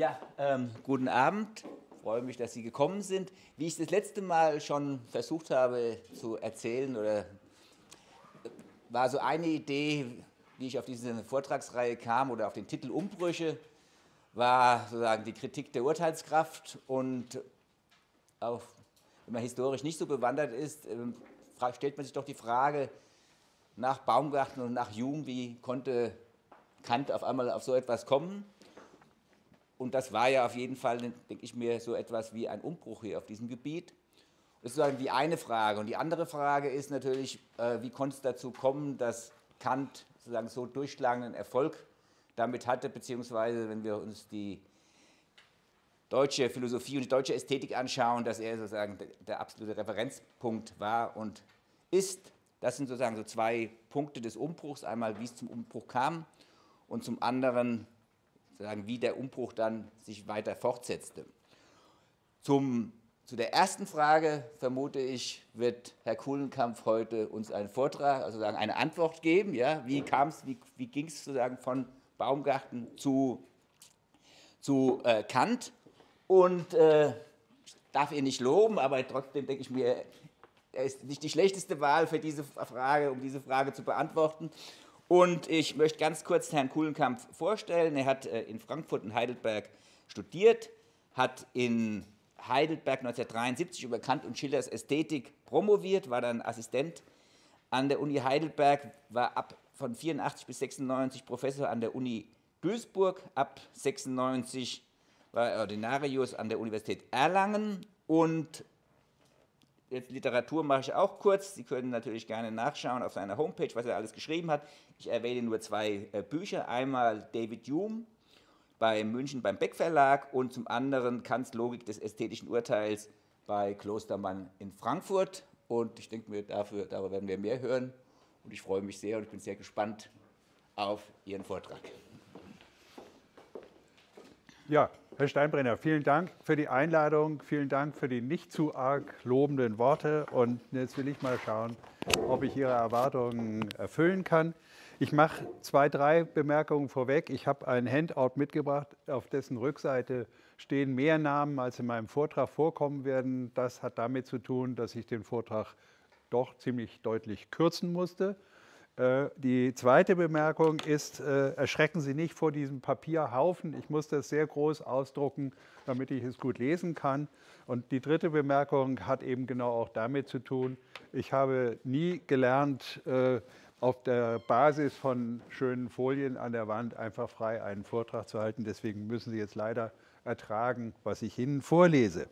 Ja, ähm, guten Abend. Freue mich, dass Sie gekommen sind. Wie ich das letzte Mal schon versucht habe zu erzählen, oder äh, war so eine Idee, wie ich auf diese Vortragsreihe kam oder auf den Titel Umbrüche, war sozusagen die Kritik der Urteilskraft. Und auch, wenn man historisch nicht so bewandert ist, ähm, stellt man sich doch die Frage nach Baumgarten und nach Jung, wie konnte Kant auf einmal auf so etwas kommen? Und das war ja auf jeden Fall, ne, denke ich mir, so etwas wie ein Umbruch hier auf diesem Gebiet. Das ist sozusagen die eine Frage. Und die andere Frage ist natürlich, äh, wie konnte es dazu kommen, dass Kant sozusagen so durchschlagenden Erfolg damit hatte, beziehungsweise wenn wir uns die deutsche Philosophie und die deutsche Ästhetik anschauen, dass er sozusagen der absolute Referenzpunkt war und ist. Das sind sozusagen so zwei Punkte des Umbruchs. Einmal, wie es zum Umbruch kam und zum anderen, sozusagen, wie der Umbruch dann sich weiter fortsetzte. Zum, zu der ersten Frage, vermute ich, wird Herr Kuhlenkampf heute uns einen Vortrag, also sozusagen eine Antwort geben. Ja? Wie, kam's, wie, wie ging es sozusagen von Baumgarten zu, zu äh, Kant? Und äh, ich darf ihn nicht loben, aber trotzdem denke ich mir, er ist nicht die schlechteste Wahl für diese Frage, um diese Frage zu beantworten. Und ich möchte ganz kurz Herrn Kuhlenkampf vorstellen. Er hat äh, in Frankfurt und Heidelberg studiert, hat in Heidelberg 1973 über Kant und Schillers Ästhetik promoviert, war dann Assistent an der Uni Heidelberg, war ab von 84 bis 96 Professor an der Uni Duisburg, ab 96 war er Ordinarius an der Universität Erlangen und jetzt Literatur mache ich auch kurz. Sie können natürlich gerne nachschauen auf seiner Homepage, was er alles geschrieben hat. Ich erwähne nur zwei äh, Bücher. Einmal David Hume bei München beim Beck Verlag und zum anderen Kants Logik des ästhetischen Urteils bei Klostermann in Frankfurt. Und ich denke mir, dafür, darüber werden wir mehr hören. Und ich freue mich sehr und ich bin sehr gespannt auf Ihren Vortrag. Ja, Herr Steinbrenner, vielen Dank für die Einladung, vielen Dank für die nicht zu arg lobenden Worte. Und jetzt will ich mal schauen, ob ich Ihre Erwartungen erfüllen kann. Ich mache zwei, drei Bemerkungen vorweg. Ich habe ein Handout mitgebracht, auf dessen Rückseite stehen mehr Namen, als in meinem Vortrag vorkommen werden. Das hat damit zu tun, dass ich den Vortrag doch ziemlich deutlich kürzen musste. Äh, die zweite Bemerkung ist, äh, erschrecken Sie nicht vor diesem Papierhaufen. Ich muss das sehr groß ausdrucken, damit ich es gut lesen kann. Und die dritte Bemerkung hat eben genau auch damit zu tun, ich habe nie gelernt, äh, auf der Basis von schönen Folien an der Wand einfach frei einen Vortrag zu halten. Deswegen müssen Sie jetzt leider ertragen, was ich Ihnen vorlese.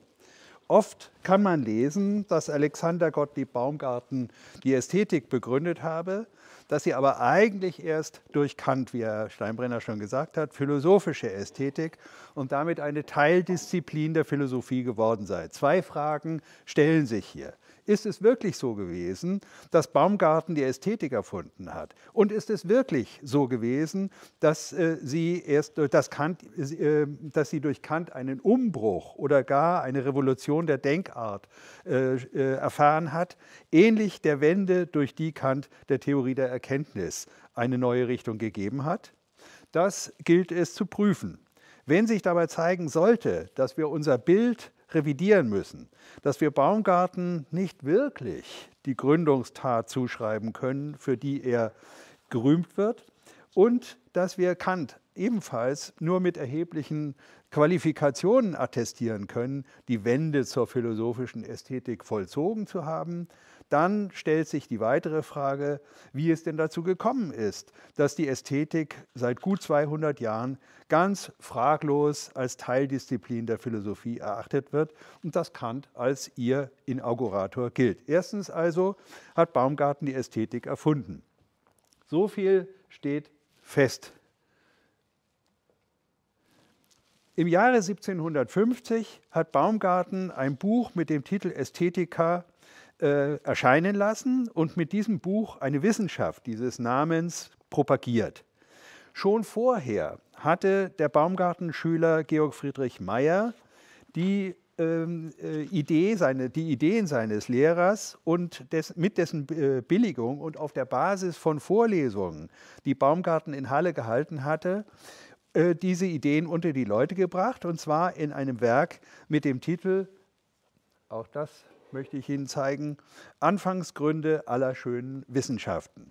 Oft kann man lesen, dass Alexander Gottlieb Baumgarten die Ästhetik begründet habe, dass sie aber eigentlich erst durch Kant, wie Herr Steinbrenner schon gesagt hat, philosophische Ästhetik und damit eine Teildisziplin der Philosophie geworden sei. Zwei Fragen stellen sich hier. Ist es wirklich so gewesen, dass Baumgarten die Ästhetik erfunden hat? Und ist es wirklich so gewesen, dass, äh, sie, erst, äh, dass, Kant, äh, äh, dass sie durch Kant einen Umbruch oder gar eine Revolution der Denkart äh, äh, erfahren hat, ähnlich der Wende, durch die Kant der Theorie der Erkenntnis eine neue Richtung gegeben hat? Das gilt es zu prüfen. Wenn sich dabei zeigen sollte, dass wir unser Bild revidieren müssen, dass wir Baumgarten nicht wirklich die Gründungstat zuschreiben können, für die er gerühmt wird, und dass wir Kant ebenfalls nur mit erheblichen Qualifikationen attestieren können, die Wende zur philosophischen Ästhetik vollzogen zu haben dann stellt sich die weitere Frage, wie es denn dazu gekommen ist, dass die Ästhetik seit gut 200 Jahren ganz fraglos als Teildisziplin der Philosophie erachtet wird und dass Kant als ihr Inaugurator gilt. Erstens also hat Baumgarten die Ästhetik erfunden. So viel steht fest. Im Jahre 1750 hat Baumgarten ein Buch mit dem Titel Ästhetica äh, erscheinen lassen und mit diesem Buch eine Wissenschaft dieses Namens propagiert. Schon vorher hatte der Baumgartenschüler Georg Friedrich Meyer die ähm, äh, Idee, seine, die Ideen seines Lehrers und des, mit dessen äh, Billigung und auf der Basis von Vorlesungen, die Baumgarten in Halle gehalten hatte, äh, diese Ideen unter die Leute gebracht, und zwar in einem Werk mit dem Titel, auch das möchte ich Ihnen zeigen, Anfangsgründe aller schönen Wissenschaften.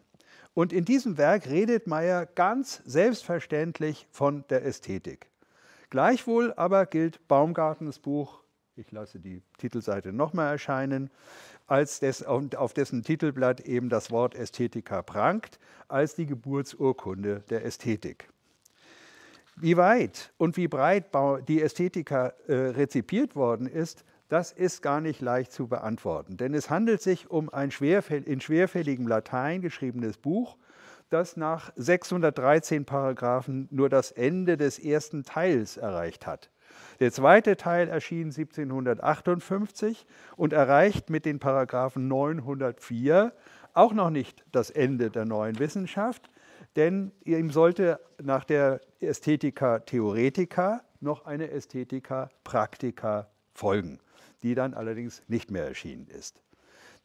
Und in diesem Werk redet Meyer ganz selbstverständlich von der Ästhetik. Gleichwohl aber gilt Baumgartens Buch, ich lasse die Titelseite nochmal erscheinen, als des, auf dessen Titelblatt eben das Wort Ästhetika prangt, als die Geburtsurkunde der Ästhetik. Wie weit und wie breit die Ästhetika äh, rezipiert worden ist, das ist gar nicht leicht zu beantworten, denn es handelt sich um ein in schwerfälligem Latein geschriebenes Buch, das nach 613 Paragraphen nur das Ende des ersten Teils erreicht hat. Der zweite Teil erschien 1758 und erreicht mit den Paragraphen 904 auch noch nicht das Ende der neuen Wissenschaft, denn ihm sollte nach der Ästhetica Theoretica noch eine Ästhetica Practica folgen die dann allerdings nicht mehr erschienen ist.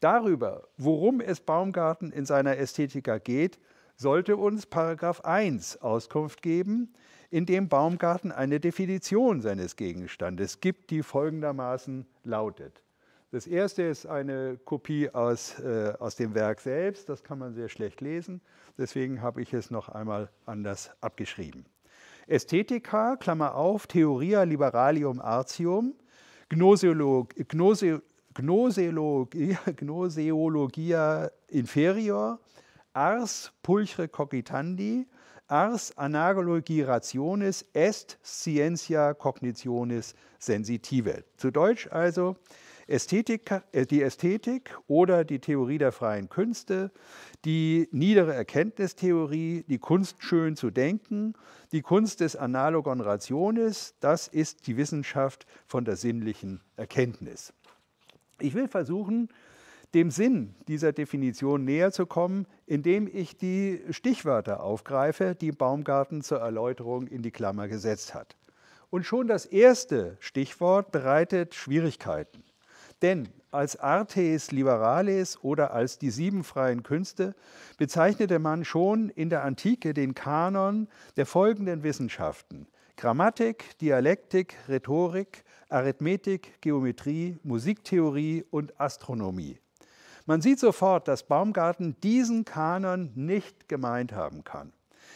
Darüber, worum es Baumgarten in seiner Ästhetika geht, sollte uns Paragraph 1 Auskunft geben, in dem Baumgarten eine Definition seines Gegenstandes gibt, die folgendermaßen lautet. Das erste ist eine Kopie aus, äh, aus dem Werk selbst, das kann man sehr schlecht lesen, deswegen habe ich es noch einmal anders abgeschrieben. Ästhetika, Klammer auf, Theoria liberalium artium, Gnoseolog, Gnose, Gnoseologia, Gnoseologia inferior, ars pulchre cogitandi, ars analogi rationis est scientia cognitionis sensitive. Zu Deutsch also, Ästhetik, äh, die Ästhetik oder die Theorie der freien Künste, die niedere Erkenntnistheorie, die Kunst schön zu denken, die Kunst des Analogon Rationis, das ist die Wissenschaft von der sinnlichen Erkenntnis. Ich will versuchen, dem Sinn dieser Definition näher zu kommen, indem ich die Stichwörter aufgreife, die Baumgarten zur Erläuterung in die Klammer gesetzt hat. Und schon das erste Stichwort bereitet Schwierigkeiten. Denn als Artes Liberales oder als die sieben freien Künste bezeichnete man schon in der Antike den Kanon der folgenden Wissenschaften Grammatik, Dialektik, Rhetorik, Arithmetik, Geometrie, Musiktheorie und Astronomie. Man sieht sofort, dass Baumgarten diesen Kanon nicht gemeint haben kann,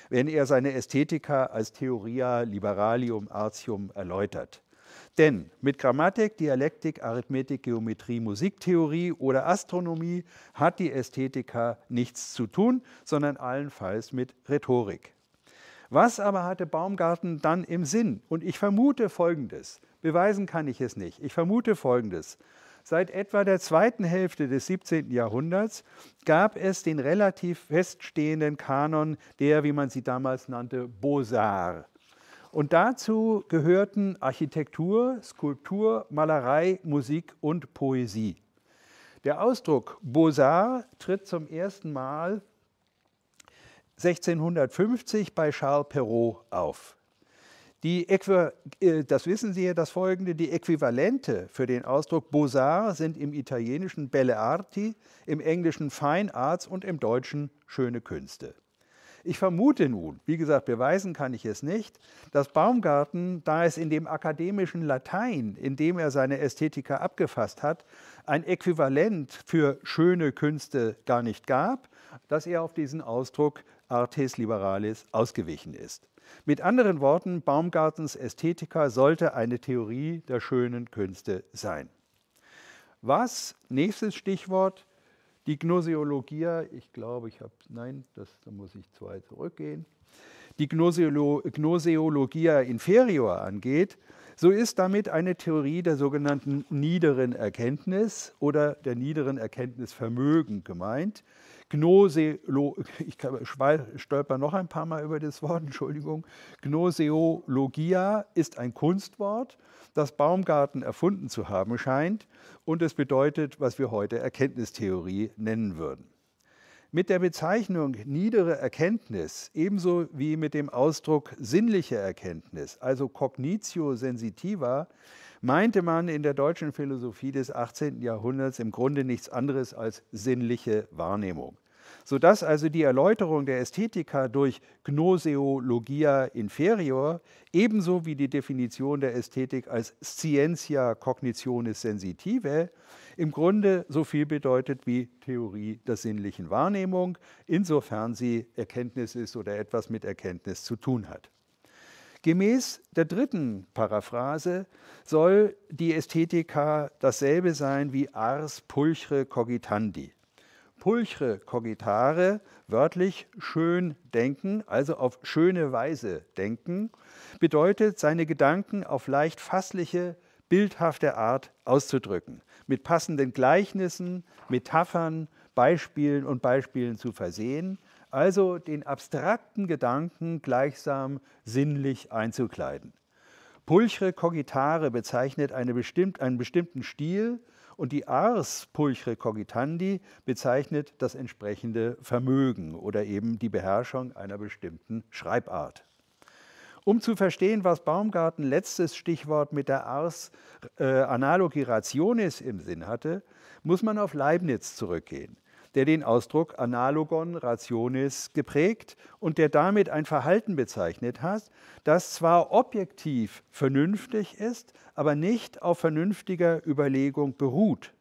wenn er seine Ästhetika als Theoria liberalium artium erläutert. Denn mit Grammatik, Dialektik, Arithmetik, Geometrie, Musiktheorie oder Astronomie hat die Ästhetika nichts zu tun, sondern allenfalls mit Rhetorik. Was aber hatte Baumgarten dann im Sinn? Und ich vermute Folgendes. Beweisen kann ich es nicht. Ich vermute Folgendes. Seit etwa der zweiten Hälfte des 17. Jahrhunderts gab es den relativ feststehenden Kanon der, wie man sie damals nannte, Beaux-Arts. Und dazu gehörten Architektur, Skulptur, Malerei, Musik und Poesie. Der Ausdruck Beaux-Arts tritt zum ersten Mal 1650 bei Charles Perrault auf. Die, äh, das wissen Sie ja, das folgende, die Äquivalente für den Ausdruck Beaux-Arts sind im italienischen Belle Arti, im englischen Fine Arts und im deutschen Schöne Künste. Ich vermute nun, wie gesagt, beweisen kann ich es nicht, dass Baumgarten, da es in dem akademischen Latein, in dem er seine Ästhetika abgefasst hat, ein Äquivalent für schöne Künste gar nicht gab, dass er auf diesen Ausdruck artes liberalis ausgewichen ist. Mit anderen Worten, Baumgartens Ästhetika sollte eine Theorie der schönen Künste sein. Was, nächstes Stichwort, die Gnosiologia, ich glaube, ich habe, nein, das, da muss ich zwei zurückgehen. Die Gnoseolo, Gnoseologia inferior angeht, so ist damit eine Theorie der sogenannten niederen Erkenntnis oder der niederen Erkenntnisvermögen gemeint, Gnoseolo ich stolper noch ein paar Mal über das Wort, Entschuldigung. Gnoseologia ist ein Kunstwort, das Baumgarten erfunden zu haben scheint und es bedeutet, was wir heute Erkenntnistheorie nennen würden. Mit der Bezeichnung niedere Erkenntnis, ebenso wie mit dem Ausdruck sinnliche Erkenntnis, also cognitio sensitiva, meinte man in der deutschen Philosophie des 18. Jahrhunderts im Grunde nichts anderes als sinnliche Wahrnehmung. Sodass also die Erläuterung der Ästhetika durch Gnoseologia inferior ebenso wie die Definition der Ästhetik als Scientia cognitionis sensitive im Grunde so viel bedeutet wie Theorie der sinnlichen Wahrnehmung, insofern sie Erkenntnis ist oder etwas mit Erkenntnis zu tun hat. Gemäß der dritten Paraphrase soll die Ästhetika dasselbe sein wie ars pulchre cogitandi. Pulchre cogitare, wörtlich schön denken, also auf schöne Weise denken, bedeutet, seine Gedanken auf leicht fassliche, bildhafte Art auszudrücken, mit passenden Gleichnissen, Metaphern, Beispielen und Beispielen zu versehen, also den abstrakten Gedanken gleichsam sinnlich einzukleiden. Pulchre cogitare bezeichnet eine bestimmt, einen bestimmten Stil und die Ars pulchre cogitandi bezeichnet das entsprechende Vermögen oder eben die Beherrschung einer bestimmten Schreibart. Um zu verstehen, was Baumgarten letztes Stichwort mit der Ars äh, Analogi Rationis im Sinn hatte, muss man auf Leibniz zurückgehen der den Ausdruck Analogon Rationis geprägt und der damit ein Verhalten bezeichnet hat, das zwar objektiv vernünftig ist, aber nicht auf vernünftiger Überlegung beruht.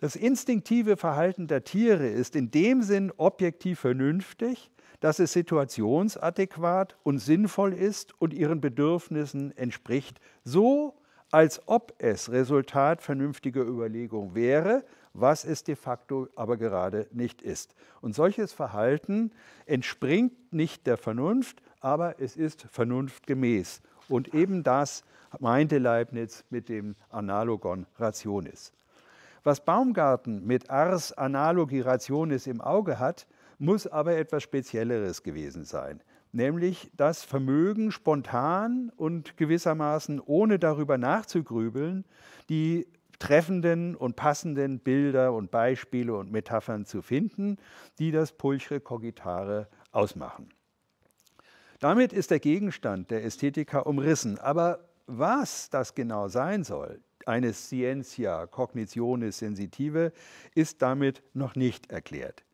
Das instinktive Verhalten der Tiere ist in dem Sinn objektiv vernünftig, dass es situationsadäquat und sinnvoll ist und ihren Bedürfnissen entspricht, so als ob es Resultat vernünftiger Überlegung wäre, was es de facto aber gerade nicht ist. Und solches Verhalten entspringt nicht der Vernunft, aber es ist vernunftgemäß. Und eben das meinte Leibniz mit dem Analogon Rationis. Was Baumgarten mit Ars Analogi Rationis im Auge hat, muss aber etwas Spezielleres gewesen sein, nämlich das Vermögen spontan und gewissermaßen ohne darüber nachzugrübeln, die treffenden und passenden Bilder und Beispiele und Metaphern zu finden, die das pulchre Cogitare ausmachen. Damit ist der Gegenstand der Ästhetika umrissen, aber was das genau sein soll, eine Scientia cognitionis sensitive, ist damit noch nicht erklärt.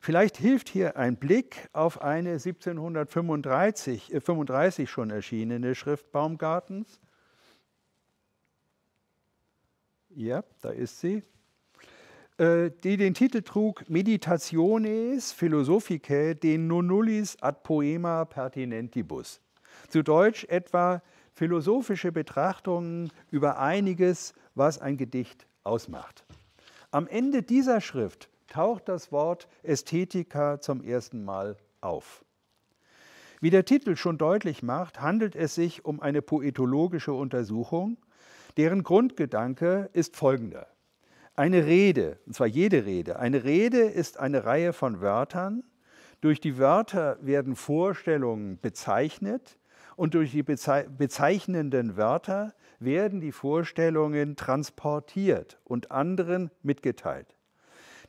Vielleicht hilft hier ein Blick auf eine 1735 äh, schon erschienene Schrift Baumgartens, ja, da ist sie, äh, die den Titel trug Meditationes Philosophicae de nonnulis ad poema pertinentibus. Zu Deutsch etwa philosophische Betrachtungen über einiges, was ein Gedicht ausmacht. Am Ende dieser Schrift taucht das Wort Ästhetika zum ersten Mal auf. Wie der Titel schon deutlich macht, handelt es sich um eine poetologische Untersuchung Deren Grundgedanke ist folgender. Eine Rede, und zwar jede Rede, eine Rede ist eine Reihe von Wörtern. Durch die Wörter werden Vorstellungen bezeichnet und durch die bezeichnenden Wörter werden die Vorstellungen transportiert und anderen mitgeteilt.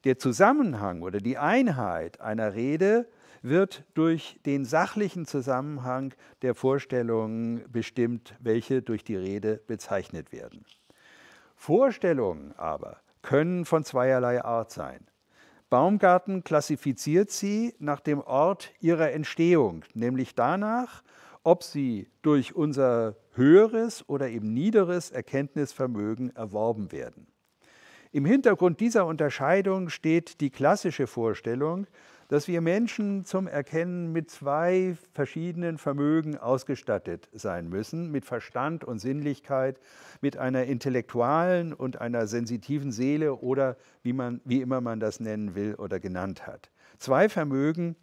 Der Zusammenhang oder die Einheit einer Rede wird durch den sachlichen Zusammenhang der Vorstellungen bestimmt, welche durch die Rede bezeichnet werden. Vorstellungen aber können von zweierlei Art sein. Baumgarten klassifiziert sie nach dem Ort ihrer Entstehung, nämlich danach, ob sie durch unser höheres oder eben niederes Erkenntnisvermögen erworben werden. Im Hintergrund dieser Unterscheidung steht die klassische Vorstellung, dass wir Menschen zum Erkennen mit zwei verschiedenen Vermögen ausgestattet sein müssen, mit Verstand und Sinnlichkeit, mit einer intellektualen und einer sensitiven Seele oder wie, man, wie immer man das nennen will oder genannt hat. Zwei Vermögen,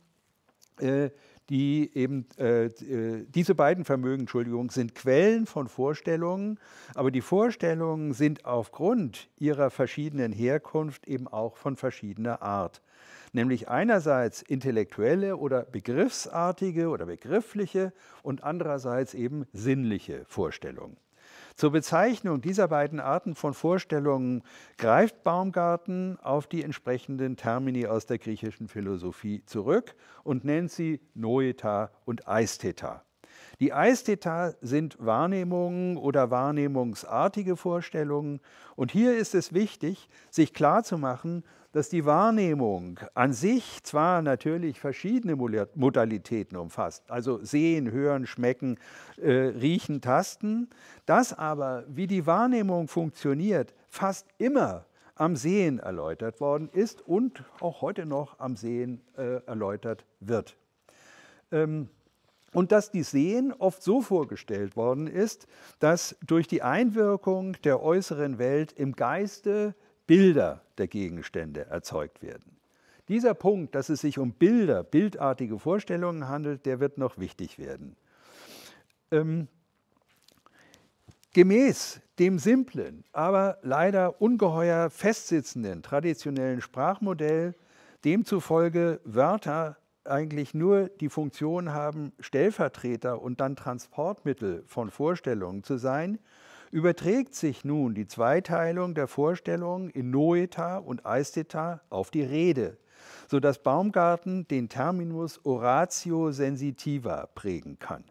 äh, die eben äh, äh diese beiden Vermögen, Entschuldigung, sind Quellen von Vorstellungen, aber die Vorstellungen sind aufgrund ihrer verschiedenen Herkunft eben auch von verschiedener Art nämlich einerseits intellektuelle oder begriffsartige oder begriffliche und andererseits eben sinnliche Vorstellungen. Zur Bezeichnung dieser beiden Arten von Vorstellungen greift Baumgarten auf die entsprechenden Termini aus der griechischen Philosophie zurück und nennt sie Noeta und Eistheta. Die Eistheta sind Wahrnehmungen oder wahrnehmungsartige Vorstellungen und hier ist es wichtig, sich klarzumachen, dass die Wahrnehmung an sich zwar natürlich verschiedene Modalitäten umfasst, also sehen, hören, schmecken, äh, riechen, tasten, dass aber, wie die Wahrnehmung funktioniert, fast immer am Sehen erläutert worden ist und auch heute noch am Sehen äh, erläutert wird. Ähm, und dass die Sehen oft so vorgestellt worden ist, dass durch die Einwirkung der äußeren Welt im Geiste Bilder der Gegenstände erzeugt werden. Dieser Punkt, dass es sich um Bilder, bildartige Vorstellungen handelt, der wird noch wichtig werden. Ähm, gemäß dem simplen, aber leider ungeheuer festsitzenden traditionellen Sprachmodell, demzufolge Wörter eigentlich nur die Funktion haben, Stellvertreter und dann Transportmittel von Vorstellungen zu sein, überträgt sich nun die Zweiteilung der Vorstellung in Noeta und Aisteta auf die Rede, sodass Baumgarten den Terminus Oratio sensitiva prägen kann.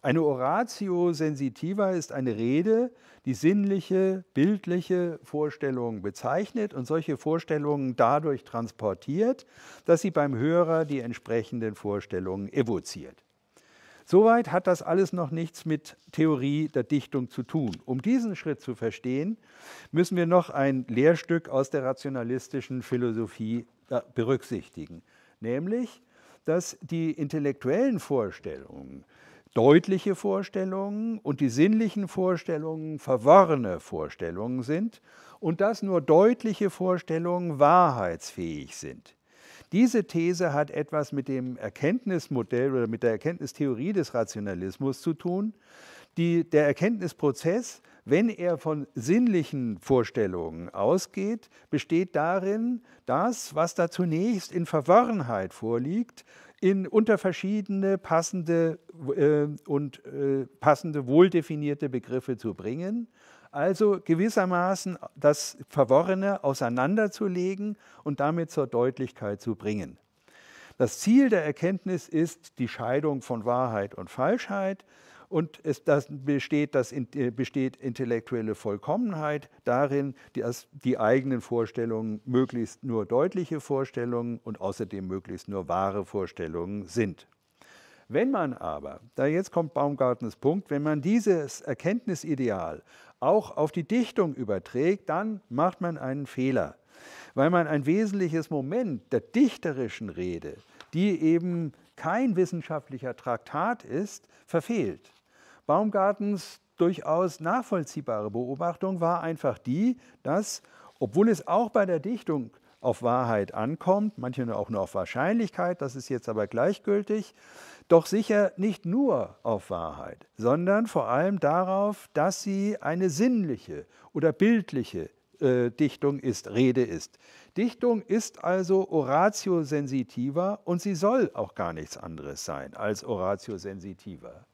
Eine Oratio sensitiva ist eine Rede, die sinnliche, bildliche Vorstellungen bezeichnet und solche Vorstellungen dadurch transportiert, dass sie beim Hörer die entsprechenden Vorstellungen evoziert. Soweit hat das alles noch nichts mit Theorie der Dichtung zu tun. Um diesen Schritt zu verstehen, müssen wir noch ein Lehrstück aus der rationalistischen Philosophie äh, berücksichtigen, nämlich, dass die intellektuellen Vorstellungen, deutliche Vorstellungen und die sinnlichen Vorstellungen verworrene Vorstellungen sind und dass nur deutliche Vorstellungen wahrheitsfähig sind. Diese These hat etwas mit dem Erkenntnismodell oder mit der Erkenntnistheorie des Rationalismus zu tun. Die, der Erkenntnisprozess, wenn er von sinnlichen Vorstellungen ausgeht, besteht darin, das, was da zunächst in Verworrenheit vorliegt, in unter verschiedene passende äh, und äh, passende wohldefinierte Begriffe zu bringen also gewissermaßen das Verworrene auseinanderzulegen und damit zur Deutlichkeit zu bringen. Das Ziel der Erkenntnis ist die Scheidung von Wahrheit und Falschheit und es das besteht, das äh, besteht intellektuelle Vollkommenheit darin, dass die eigenen Vorstellungen möglichst nur deutliche Vorstellungen und außerdem möglichst nur wahre Vorstellungen sind. Wenn man aber, da jetzt kommt Baumgartens Punkt, wenn man dieses Erkenntnisideal auch auf die Dichtung überträgt, dann macht man einen Fehler, weil man ein wesentliches Moment der dichterischen Rede, die eben kein wissenschaftlicher Traktat ist, verfehlt. Baumgartens durchaus nachvollziehbare Beobachtung war einfach die, dass, obwohl es auch bei der Dichtung auf Wahrheit ankommt, manche auch nur auf Wahrscheinlichkeit, das ist jetzt aber gleichgültig, doch sicher nicht nur auf Wahrheit, sondern vor allem darauf, dass sie eine sinnliche oder bildliche äh, Dichtung ist, Rede ist. Dichtung ist also oratio sensitiva und sie soll auch gar nichts anderes sein als oratio sensitiva.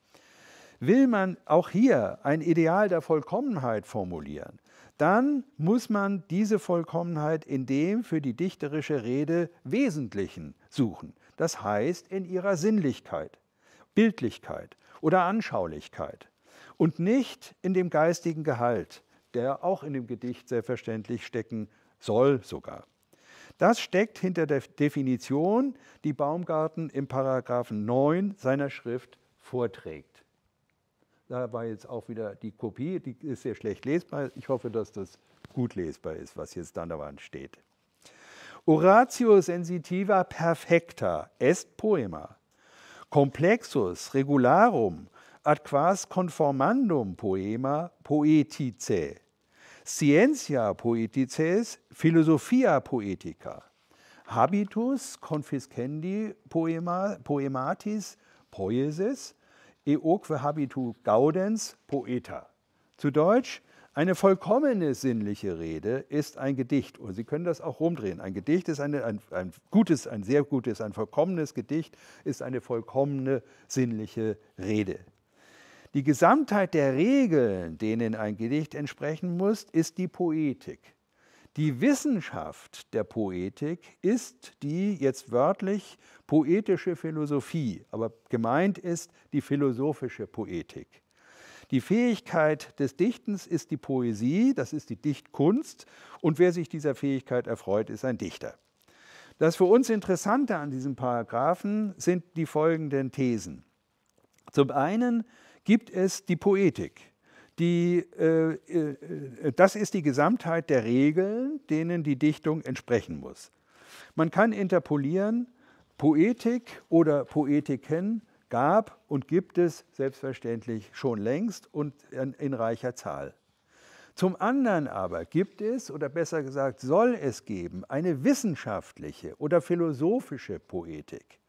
Will man auch hier ein Ideal der Vollkommenheit formulieren, dann muss man diese Vollkommenheit in dem für die dichterische Rede Wesentlichen suchen das heißt in ihrer Sinnlichkeit, Bildlichkeit oder Anschaulichkeit und nicht in dem geistigen Gehalt, der auch in dem Gedicht selbstverständlich stecken soll sogar. Das steckt hinter der Definition, die Baumgarten im Paragraphen 9 seiner Schrift vorträgt. Da war jetzt auch wieder die Kopie, die ist sehr schlecht lesbar. Ich hoffe, dass das gut lesbar ist, was jetzt an der Wand steht. Oratio sensitiva perfecta est poema. Complexus regularum ad quas conformandum poema poetice. Scientia poetices, philosophia poetica. Habitus confiscendi poema, poematis poieses, eoque habitu gaudens poeta. Zu Deutsch, eine vollkommene sinnliche Rede ist ein Gedicht. Und Sie können das auch rumdrehen. Ein Gedicht ist eine, ein, ein gutes, ein sehr gutes, ein vollkommenes Gedicht ist eine vollkommene sinnliche Rede. Die Gesamtheit der Regeln, denen ein Gedicht entsprechen muss, ist die Poetik. Die Wissenschaft der Poetik ist die jetzt wörtlich poetische Philosophie, aber gemeint ist die philosophische Poetik. Die Fähigkeit des Dichtens ist die Poesie, das ist die Dichtkunst und wer sich dieser Fähigkeit erfreut, ist ein Dichter. Das für uns Interessante an diesem Paragraphen sind die folgenden Thesen. Zum einen gibt es die Poetik. Die, äh, äh, äh das ist die Gesamtheit der Regeln, denen die Dichtung entsprechen muss. Man kann interpolieren, Poetik oder Poetiken gab und gibt es selbstverständlich schon längst und in reicher Zahl. Zum anderen aber gibt es, oder besser gesagt soll es geben, eine wissenschaftliche oder philosophische Poetik.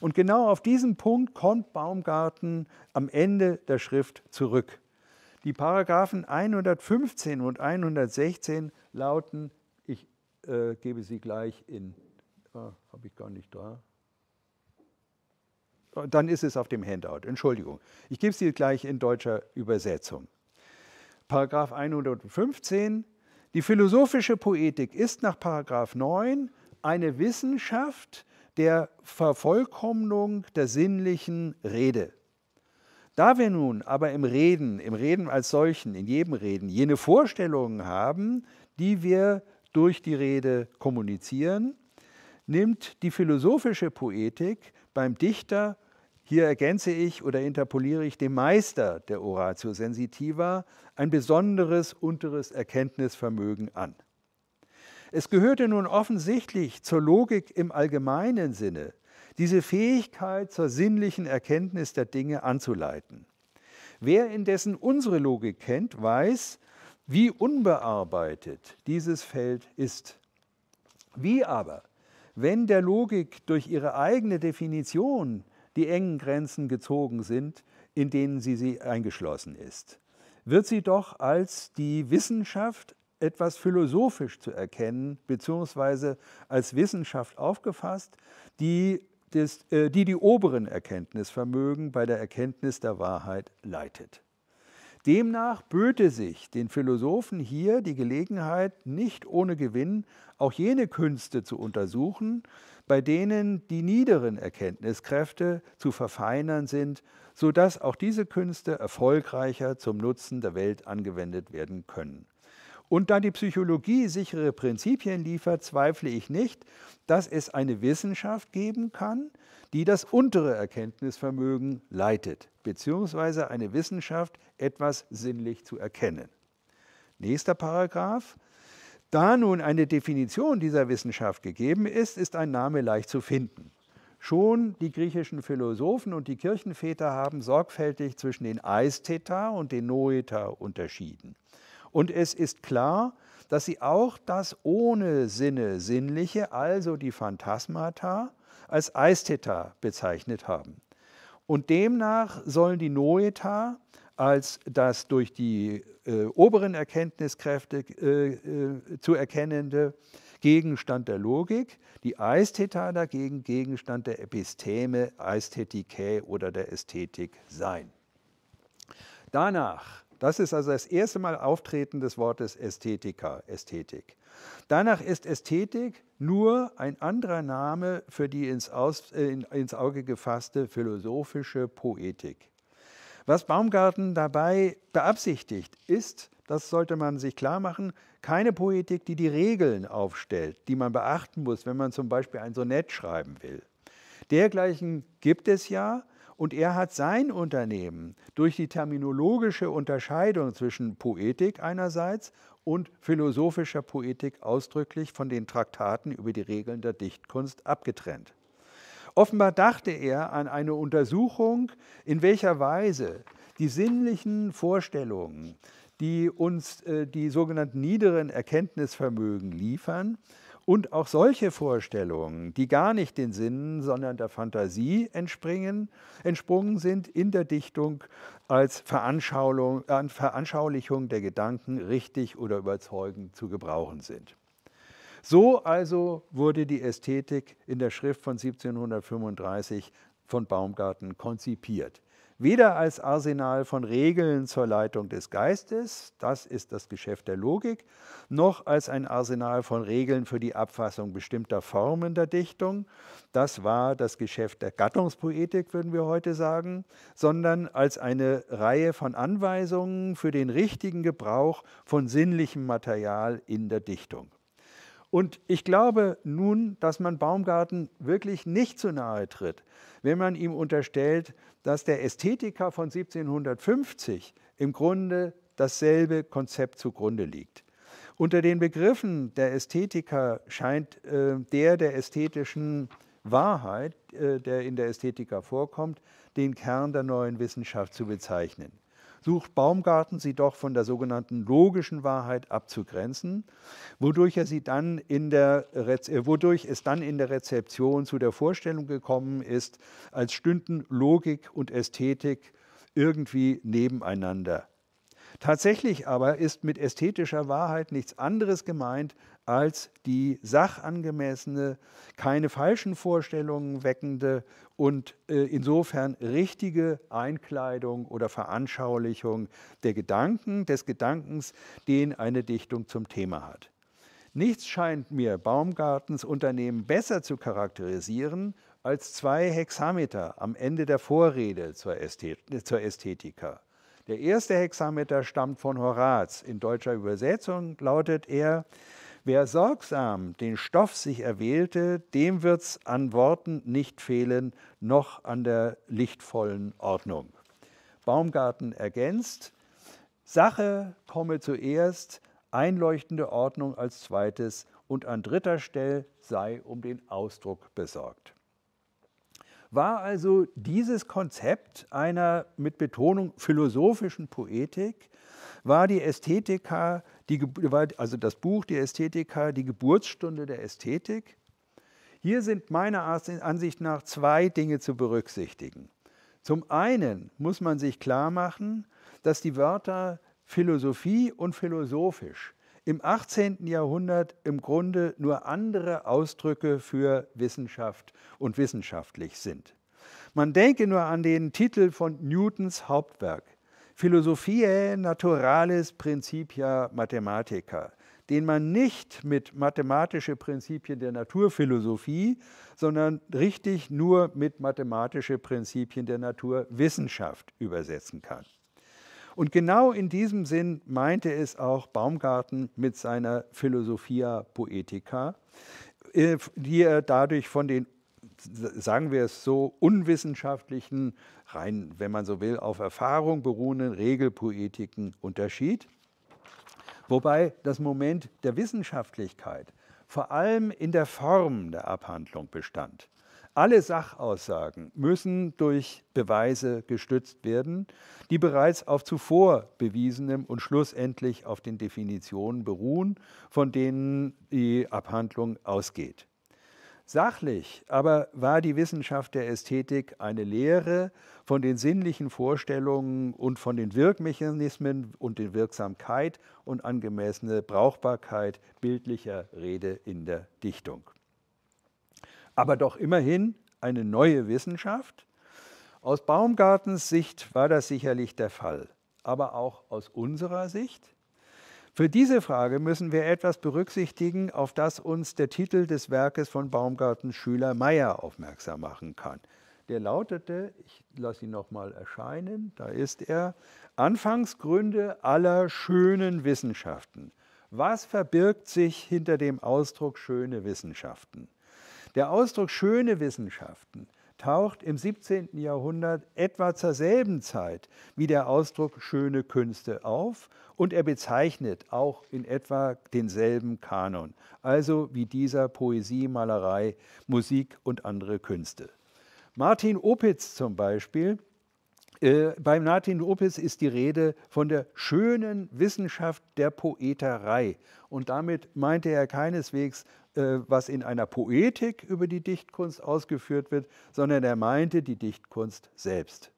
Und genau auf diesen Punkt kommt Baumgarten am Ende der Schrift zurück. Die Paragraphen 115 und 116 lauten, ich äh, gebe sie gleich in, ah, habe ich gar nicht da, dann ist es auf dem Handout. Entschuldigung. Ich gebe es dir gleich in deutscher Übersetzung. Paragraph 115. Die philosophische Poetik ist nach Paragraph 9 eine Wissenschaft der Vervollkommnung der sinnlichen Rede. Da wir nun aber im Reden, im Reden als solchen, in jedem Reden jene Vorstellungen haben, die wir durch die Rede kommunizieren, nimmt die philosophische Poetik beim Dichter, hier ergänze ich oder interpoliere ich dem Meister der Oratio Sensitiva ein besonderes unteres Erkenntnisvermögen an. Es gehörte nun offensichtlich zur Logik im allgemeinen Sinne, diese Fähigkeit zur sinnlichen Erkenntnis der Dinge anzuleiten. Wer indessen unsere Logik kennt, weiß, wie unbearbeitet dieses Feld ist. Wie aber wenn der Logik durch ihre eigene Definition die engen Grenzen gezogen sind, in denen sie, sie eingeschlossen ist, wird sie doch als die Wissenschaft etwas philosophisch zu erkennen, beziehungsweise als Wissenschaft aufgefasst, die, des, äh, die die oberen Erkenntnisvermögen bei der Erkenntnis der Wahrheit leitet. Demnach böte sich den Philosophen hier die Gelegenheit, nicht ohne Gewinn auch jene Künste zu untersuchen, bei denen die niederen Erkenntniskräfte zu verfeinern sind, sodass auch diese Künste erfolgreicher zum Nutzen der Welt angewendet werden können. Und da die Psychologie sichere Prinzipien liefert, zweifle ich nicht, dass es eine Wissenschaft geben kann, die das untere Erkenntnisvermögen leitet, beziehungsweise eine Wissenschaft, etwas sinnlich zu erkennen. Nächster Paragraph. Da nun eine Definition dieser Wissenschaft gegeben ist, ist ein Name leicht zu finden. Schon die griechischen Philosophen und die Kirchenväter haben sorgfältig zwischen den Eistheta und den Noeta unterschieden. Und es ist klar, dass sie auch das ohne Sinne Sinnliche, also die Phantasmata, als Eisteta bezeichnet haben. Und demnach sollen die Noeta als das durch die äh, oberen Erkenntniskräfte äh, äh, zu erkennende Gegenstand der Logik, die Eistheta dagegen Gegenstand der Episteme, Eisthetike oder der Ästhetik sein. Danach das ist also das erste Mal Auftreten des Wortes Ästhetika, Ästhetik. Danach ist Ästhetik nur ein anderer Name für die ins, Aus, äh, ins Auge gefasste philosophische Poetik. Was Baumgarten dabei beabsichtigt, ist, das sollte man sich klar machen, keine Poetik, die die Regeln aufstellt, die man beachten muss, wenn man zum Beispiel ein Sonett schreiben will. Dergleichen gibt es ja, und er hat sein Unternehmen durch die terminologische Unterscheidung zwischen Poetik einerseits und philosophischer Poetik ausdrücklich von den Traktaten über die Regeln der Dichtkunst abgetrennt. Offenbar dachte er an eine Untersuchung, in welcher Weise die sinnlichen Vorstellungen, die uns äh, die sogenannten niederen Erkenntnisvermögen liefern, und auch solche Vorstellungen, die gar nicht den Sinnen, sondern der Fantasie entspringen, entsprungen sind, in der Dichtung als Veranschaulichung, äh, Veranschaulichung der Gedanken richtig oder überzeugend zu gebrauchen sind. So also wurde die Ästhetik in der Schrift von 1735 von Baumgarten konzipiert weder als Arsenal von Regeln zur Leitung des Geistes, das ist das Geschäft der Logik, noch als ein Arsenal von Regeln für die Abfassung bestimmter Formen der Dichtung, das war das Geschäft der Gattungspoetik, würden wir heute sagen, sondern als eine Reihe von Anweisungen für den richtigen Gebrauch von sinnlichem Material in der Dichtung. Und ich glaube nun, dass man Baumgarten wirklich nicht zu nahe tritt, wenn man ihm unterstellt, dass der Ästhetiker von 1750 im Grunde dasselbe Konzept zugrunde liegt. Unter den Begriffen der Ästhetiker scheint äh, der der ästhetischen Wahrheit, äh, der in der Ästhetiker vorkommt, den Kern der neuen Wissenschaft zu bezeichnen sucht Baumgarten sie doch von der sogenannten logischen Wahrheit abzugrenzen, wodurch, er sie dann in der, äh, wodurch es dann in der Rezeption zu der Vorstellung gekommen ist, als stünden Logik und Ästhetik irgendwie nebeneinander. Tatsächlich aber ist mit ästhetischer Wahrheit nichts anderes gemeint als die sachangemessene, keine falschen Vorstellungen weckende und äh, insofern richtige Einkleidung oder Veranschaulichung der Gedanken, des Gedankens, den eine Dichtung zum Thema hat. Nichts scheint mir Baumgartens Unternehmen besser zu charakterisieren als zwei Hexameter am Ende der Vorrede zur, Ästhet zur Ästhetika. Der erste Hexameter stammt von Horaz. In deutscher Übersetzung lautet er, Wer sorgsam den Stoff sich erwählte, dem wird's an Worten nicht fehlen, noch an der lichtvollen Ordnung. Baumgarten ergänzt, Sache komme zuerst, einleuchtende Ordnung als zweites und an dritter Stelle sei um den Ausdruck besorgt. War also dieses Konzept einer mit Betonung philosophischen Poetik, war die Ästhetika die, also das Buch, die Ästhetik, die Geburtsstunde der Ästhetik. Hier sind meiner Ansicht nach zwei Dinge zu berücksichtigen. Zum einen muss man sich klar machen, dass die Wörter Philosophie und philosophisch im 18. Jahrhundert im Grunde nur andere Ausdrücke für Wissenschaft und wissenschaftlich sind. Man denke nur an den Titel von Newtons Hauptwerk, Philosophiae Naturalis Principia Mathematica, den man nicht mit mathematische Prinzipien der Naturphilosophie, sondern richtig nur mit mathematische Prinzipien der Naturwissenschaft übersetzen kann. Und genau in diesem Sinn meinte es auch Baumgarten mit seiner Philosophia Poetica, äh, die er dadurch von den sagen wir es so, unwissenschaftlichen, rein, wenn man so will, auf Erfahrung beruhenden Regelpoetiken unterschied. Wobei das Moment der Wissenschaftlichkeit vor allem in der Form der Abhandlung bestand. Alle Sachaussagen müssen durch Beweise gestützt werden, die bereits auf zuvor bewiesenem und schlussendlich auf den Definitionen beruhen, von denen die Abhandlung ausgeht. Sachlich aber war die Wissenschaft der Ästhetik eine Lehre von den sinnlichen Vorstellungen und von den Wirkmechanismen und der Wirksamkeit und angemessene Brauchbarkeit bildlicher Rede in der Dichtung. Aber doch immerhin eine neue Wissenschaft. Aus Baumgartens Sicht war das sicherlich der Fall, aber auch aus unserer Sicht – für diese Frage müssen wir etwas berücksichtigen, auf das uns der Titel des Werkes von Baumgartens Schüler Meyer aufmerksam machen kann. Der lautete, ich lasse ihn nochmal erscheinen, da ist er, Anfangsgründe aller schönen Wissenschaften. Was verbirgt sich hinter dem Ausdruck schöne Wissenschaften? Der Ausdruck schöne Wissenschaften taucht im 17. Jahrhundert etwa zur selben Zeit wie der Ausdruck schöne Künste auf und er bezeichnet auch in etwa denselben Kanon, also wie dieser Poesie, Malerei, Musik und andere Künste. Martin Opitz zum Beispiel äh, beim Martin Opitz ist die Rede von der schönen Wissenschaft der Poeterei. Und damit meinte er keineswegs, äh, was in einer Poetik über die Dichtkunst ausgeführt wird, sondern er meinte die Dichtkunst selbst.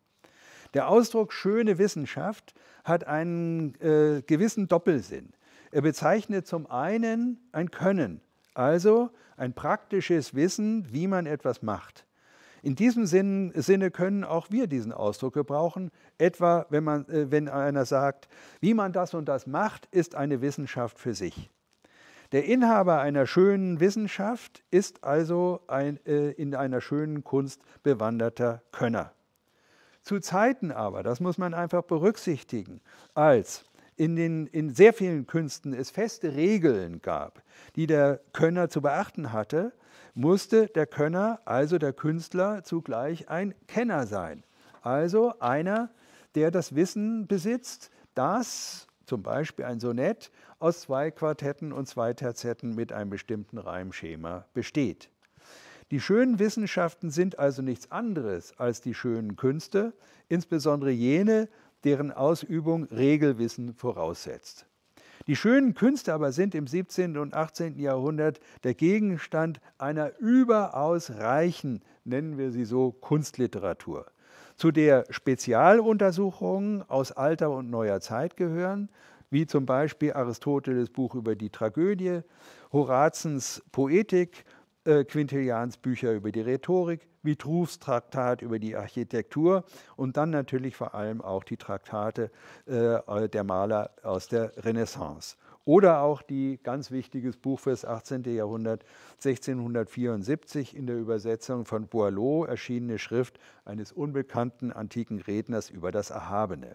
Der Ausdruck schöne Wissenschaft hat einen äh, gewissen Doppelsinn. Er bezeichnet zum einen ein Können, also ein praktisches Wissen, wie man etwas macht. In diesem Sinn, Sinne können auch wir diesen Ausdruck gebrauchen, etwa wenn, man, äh, wenn einer sagt, wie man das und das macht, ist eine Wissenschaft für sich. Der Inhaber einer schönen Wissenschaft ist also ein äh, in einer schönen Kunst bewanderter Könner. Zu Zeiten aber, das muss man einfach berücksichtigen, als in, den, in sehr vielen Künsten es feste Regeln gab, die der Könner zu beachten hatte, musste der Könner, also der Künstler, zugleich ein Kenner sein. Also einer, der das Wissen besitzt, dass zum Beispiel ein Sonett aus zwei Quartetten und zwei Terzetten mit einem bestimmten Reimschema besteht. Die schönen Wissenschaften sind also nichts anderes als die schönen Künste, insbesondere jene, deren Ausübung Regelwissen voraussetzt. Die schönen Künste aber sind im 17. und 18. Jahrhundert der Gegenstand einer überaus reichen, nennen wir sie so, Kunstliteratur, zu der Spezialuntersuchungen aus alter und neuer Zeit gehören, wie zum Beispiel Aristoteles Buch über die Tragödie, Horazens Poetik, äh, Quintilians Bücher über die Rhetorik, Vitruvs Traktat über die Architektur und dann natürlich vor allem auch die Traktate äh, äh der Maler aus der Renaissance. Oder auch die ganz wichtiges Buch für das 18. Jahrhundert 1674 in der Übersetzung von Boileau erschienene Schrift eines unbekannten antiken Redners über das Erhabene.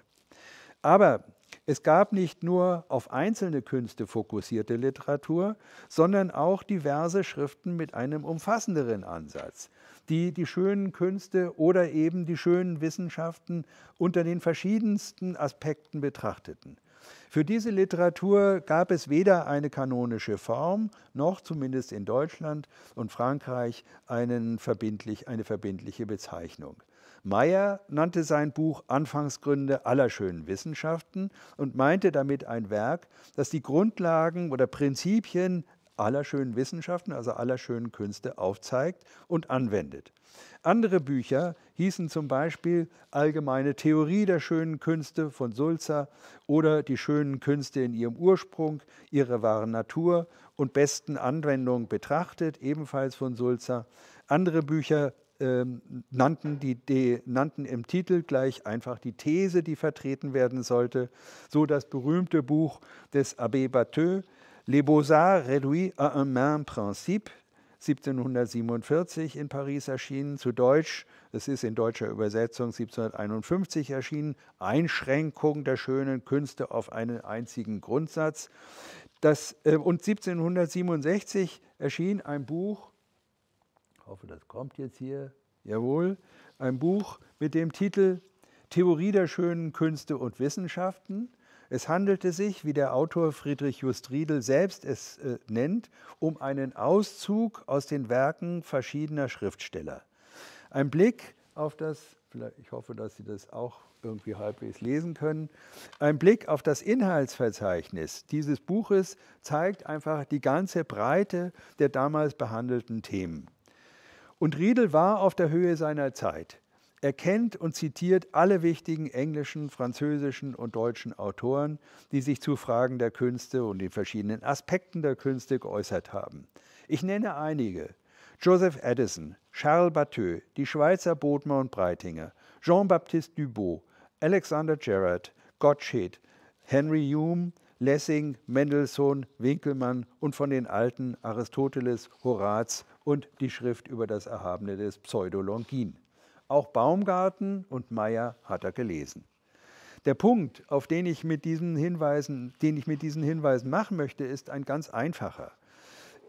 Aber es gab nicht nur auf einzelne Künste fokussierte Literatur, sondern auch diverse Schriften mit einem umfassenderen Ansatz, die die schönen Künste oder eben die schönen Wissenschaften unter den verschiedensten Aspekten betrachteten. Für diese Literatur gab es weder eine kanonische Form noch zumindest in Deutschland und Frankreich einen verbindlich, eine verbindliche Bezeichnung. Meyer nannte sein Buch Anfangsgründe aller schönen Wissenschaften und meinte damit ein Werk, das die Grundlagen oder Prinzipien aller schönen Wissenschaften, also aller schönen Künste aufzeigt und anwendet. Andere Bücher hießen zum Beispiel Allgemeine Theorie der schönen Künste von Sulzer oder Die schönen Künste in ihrem Ursprung, ihre wahre Natur und besten Anwendung betrachtet, ebenfalls von Sulzer. Andere Bücher ähm, nannten, die, die, nannten im Titel gleich einfach die These, die vertreten werden sollte. So das berühmte Buch des Abbé Bateux, Les Beaux-Arts réduits à un même principe, 1747 in Paris erschienen, zu Deutsch, es ist in deutscher Übersetzung 1751 erschienen, Einschränkung der schönen Künste auf einen einzigen Grundsatz. Das, äh, und 1767 erschien ein Buch, hoffe, das kommt jetzt hier. Jawohl, ein Buch mit dem Titel Theorie der schönen Künste und Wissenschaften. Es handelte sich, wie der Autor Friedrich Just selbst es äh, nennt, um einen Auszug aus den Werken verschiedener Schriftsteller. Ein Blick auf das, ich hoffe, dass Sie das auch irgendwie halbwegs lesen können, ein Blick auf das Inhaltsverzeichnis dieses Buches zeigt einfach die ganze Breite der damals behandelten Themen. Und Riedel war auf der Höhe seiner Zeit. Er kennt und zitiert alle wichtigen englischen, französischen und deutschen Autoren, die sich zu Fragen der Künste und den verschiedenen Aspekten der Künste geäußert haben. Ich nenne einige. Joseph Addison, Charles Batteux, die Schweizer Bodmer und Breitinger, Jean-Baptiste Dubot, Alexander Gerard, Gottsched, Henry Hume, Lessing, Mendelssohn, Winkelmann und von den Alten Aristoteles, Horaz und die Schrift über das Erhabene des Pseudolongin. Auch Baumgarten und Meyer hat er gelesen. Der Punkt, auf den ich mit diesen Hinweisen, den ich mit diesen Hinweisen machen möchte, ist ein ganz einfacher.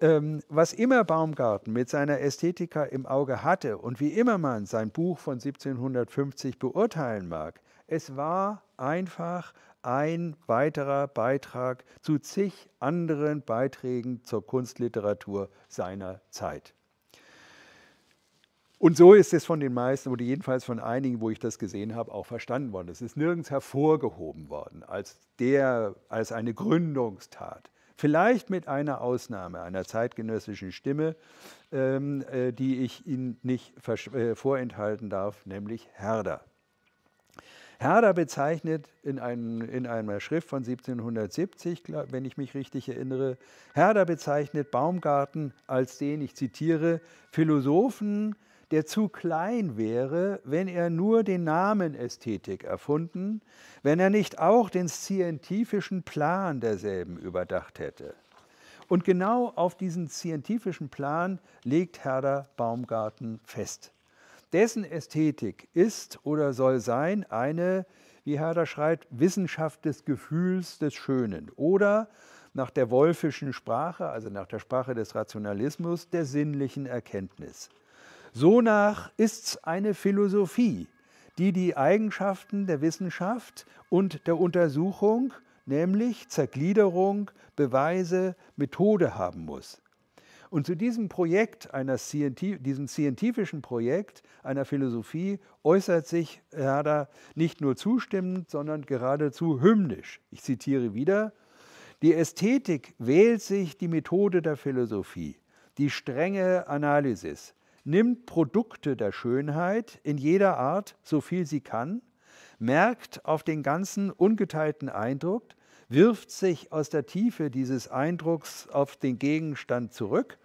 Ähm, was immer Baumgarten mit seiner Ästhetika im Auge hatte und wie immer man sein Buch von 1750 beurteilen mag, es war einfach ein weiterer Beitrag zu zig anderen Beiträgen zur Kunstliteratur seiner Zeit. Und so ist es von den meisten oder jedenfalls von einigen, wo ich das gesehen habe, auch verstanden worden. Es ist nirgends hervorgehoben worden als, der, als eine Gründungstat. Vielleicht mit einer Ausnahme, einer zeitgenössischen Stimme, ähm, äh, die ich Ihnen nicht äh, vorenthalten darf, nämlich Herder. Herder bezeichnet in, einem, in einer Schrift von 1770, wenn ich mich richtig erinnere, Herder bezeichnet Baumgarten als den, ich zitiere, Philosophen, der zu klein wäre, wenn er nur den Namen Ästhetik erfunden, wenn er nicht auch den scientifischen Plan derselben überdacht hätte. Und genau auf diesen scientifischen Plan legt Herder Baumgarten fest dessen Ästhetik ist oder soll sein eine, wie Herder schreibt, Wissenschaft des Gefühls des Schönen oder nach der wolfischen Sprache, also nach der Sprache des Rationalismus, der sinnlichen Erkenntnis. So nach ist's eine Philosophie, die die Eigenschaften der Wissenschaft und der Untersuchung, nämlich Zergliederung, Beweise, Methode haben muss. Und zu diesem Projekt, einer Scientif diesem scientifischen Projekt einer Philosophie, äußert sich Herder nicht nur zustimmend, sondern geradezu hymnisch. Ich zitiere wieder, die Ästhetik wählt sich die Methode der Philosophie, die strenge Analysis, nimmt Produkte der Schönheit in jeder Art, so viel sie kann, merkt auf den ganzen ungeteilten Eindruck, wirft sich aus der Tiefe dieses Eindrucks auf den Gegenstand zurück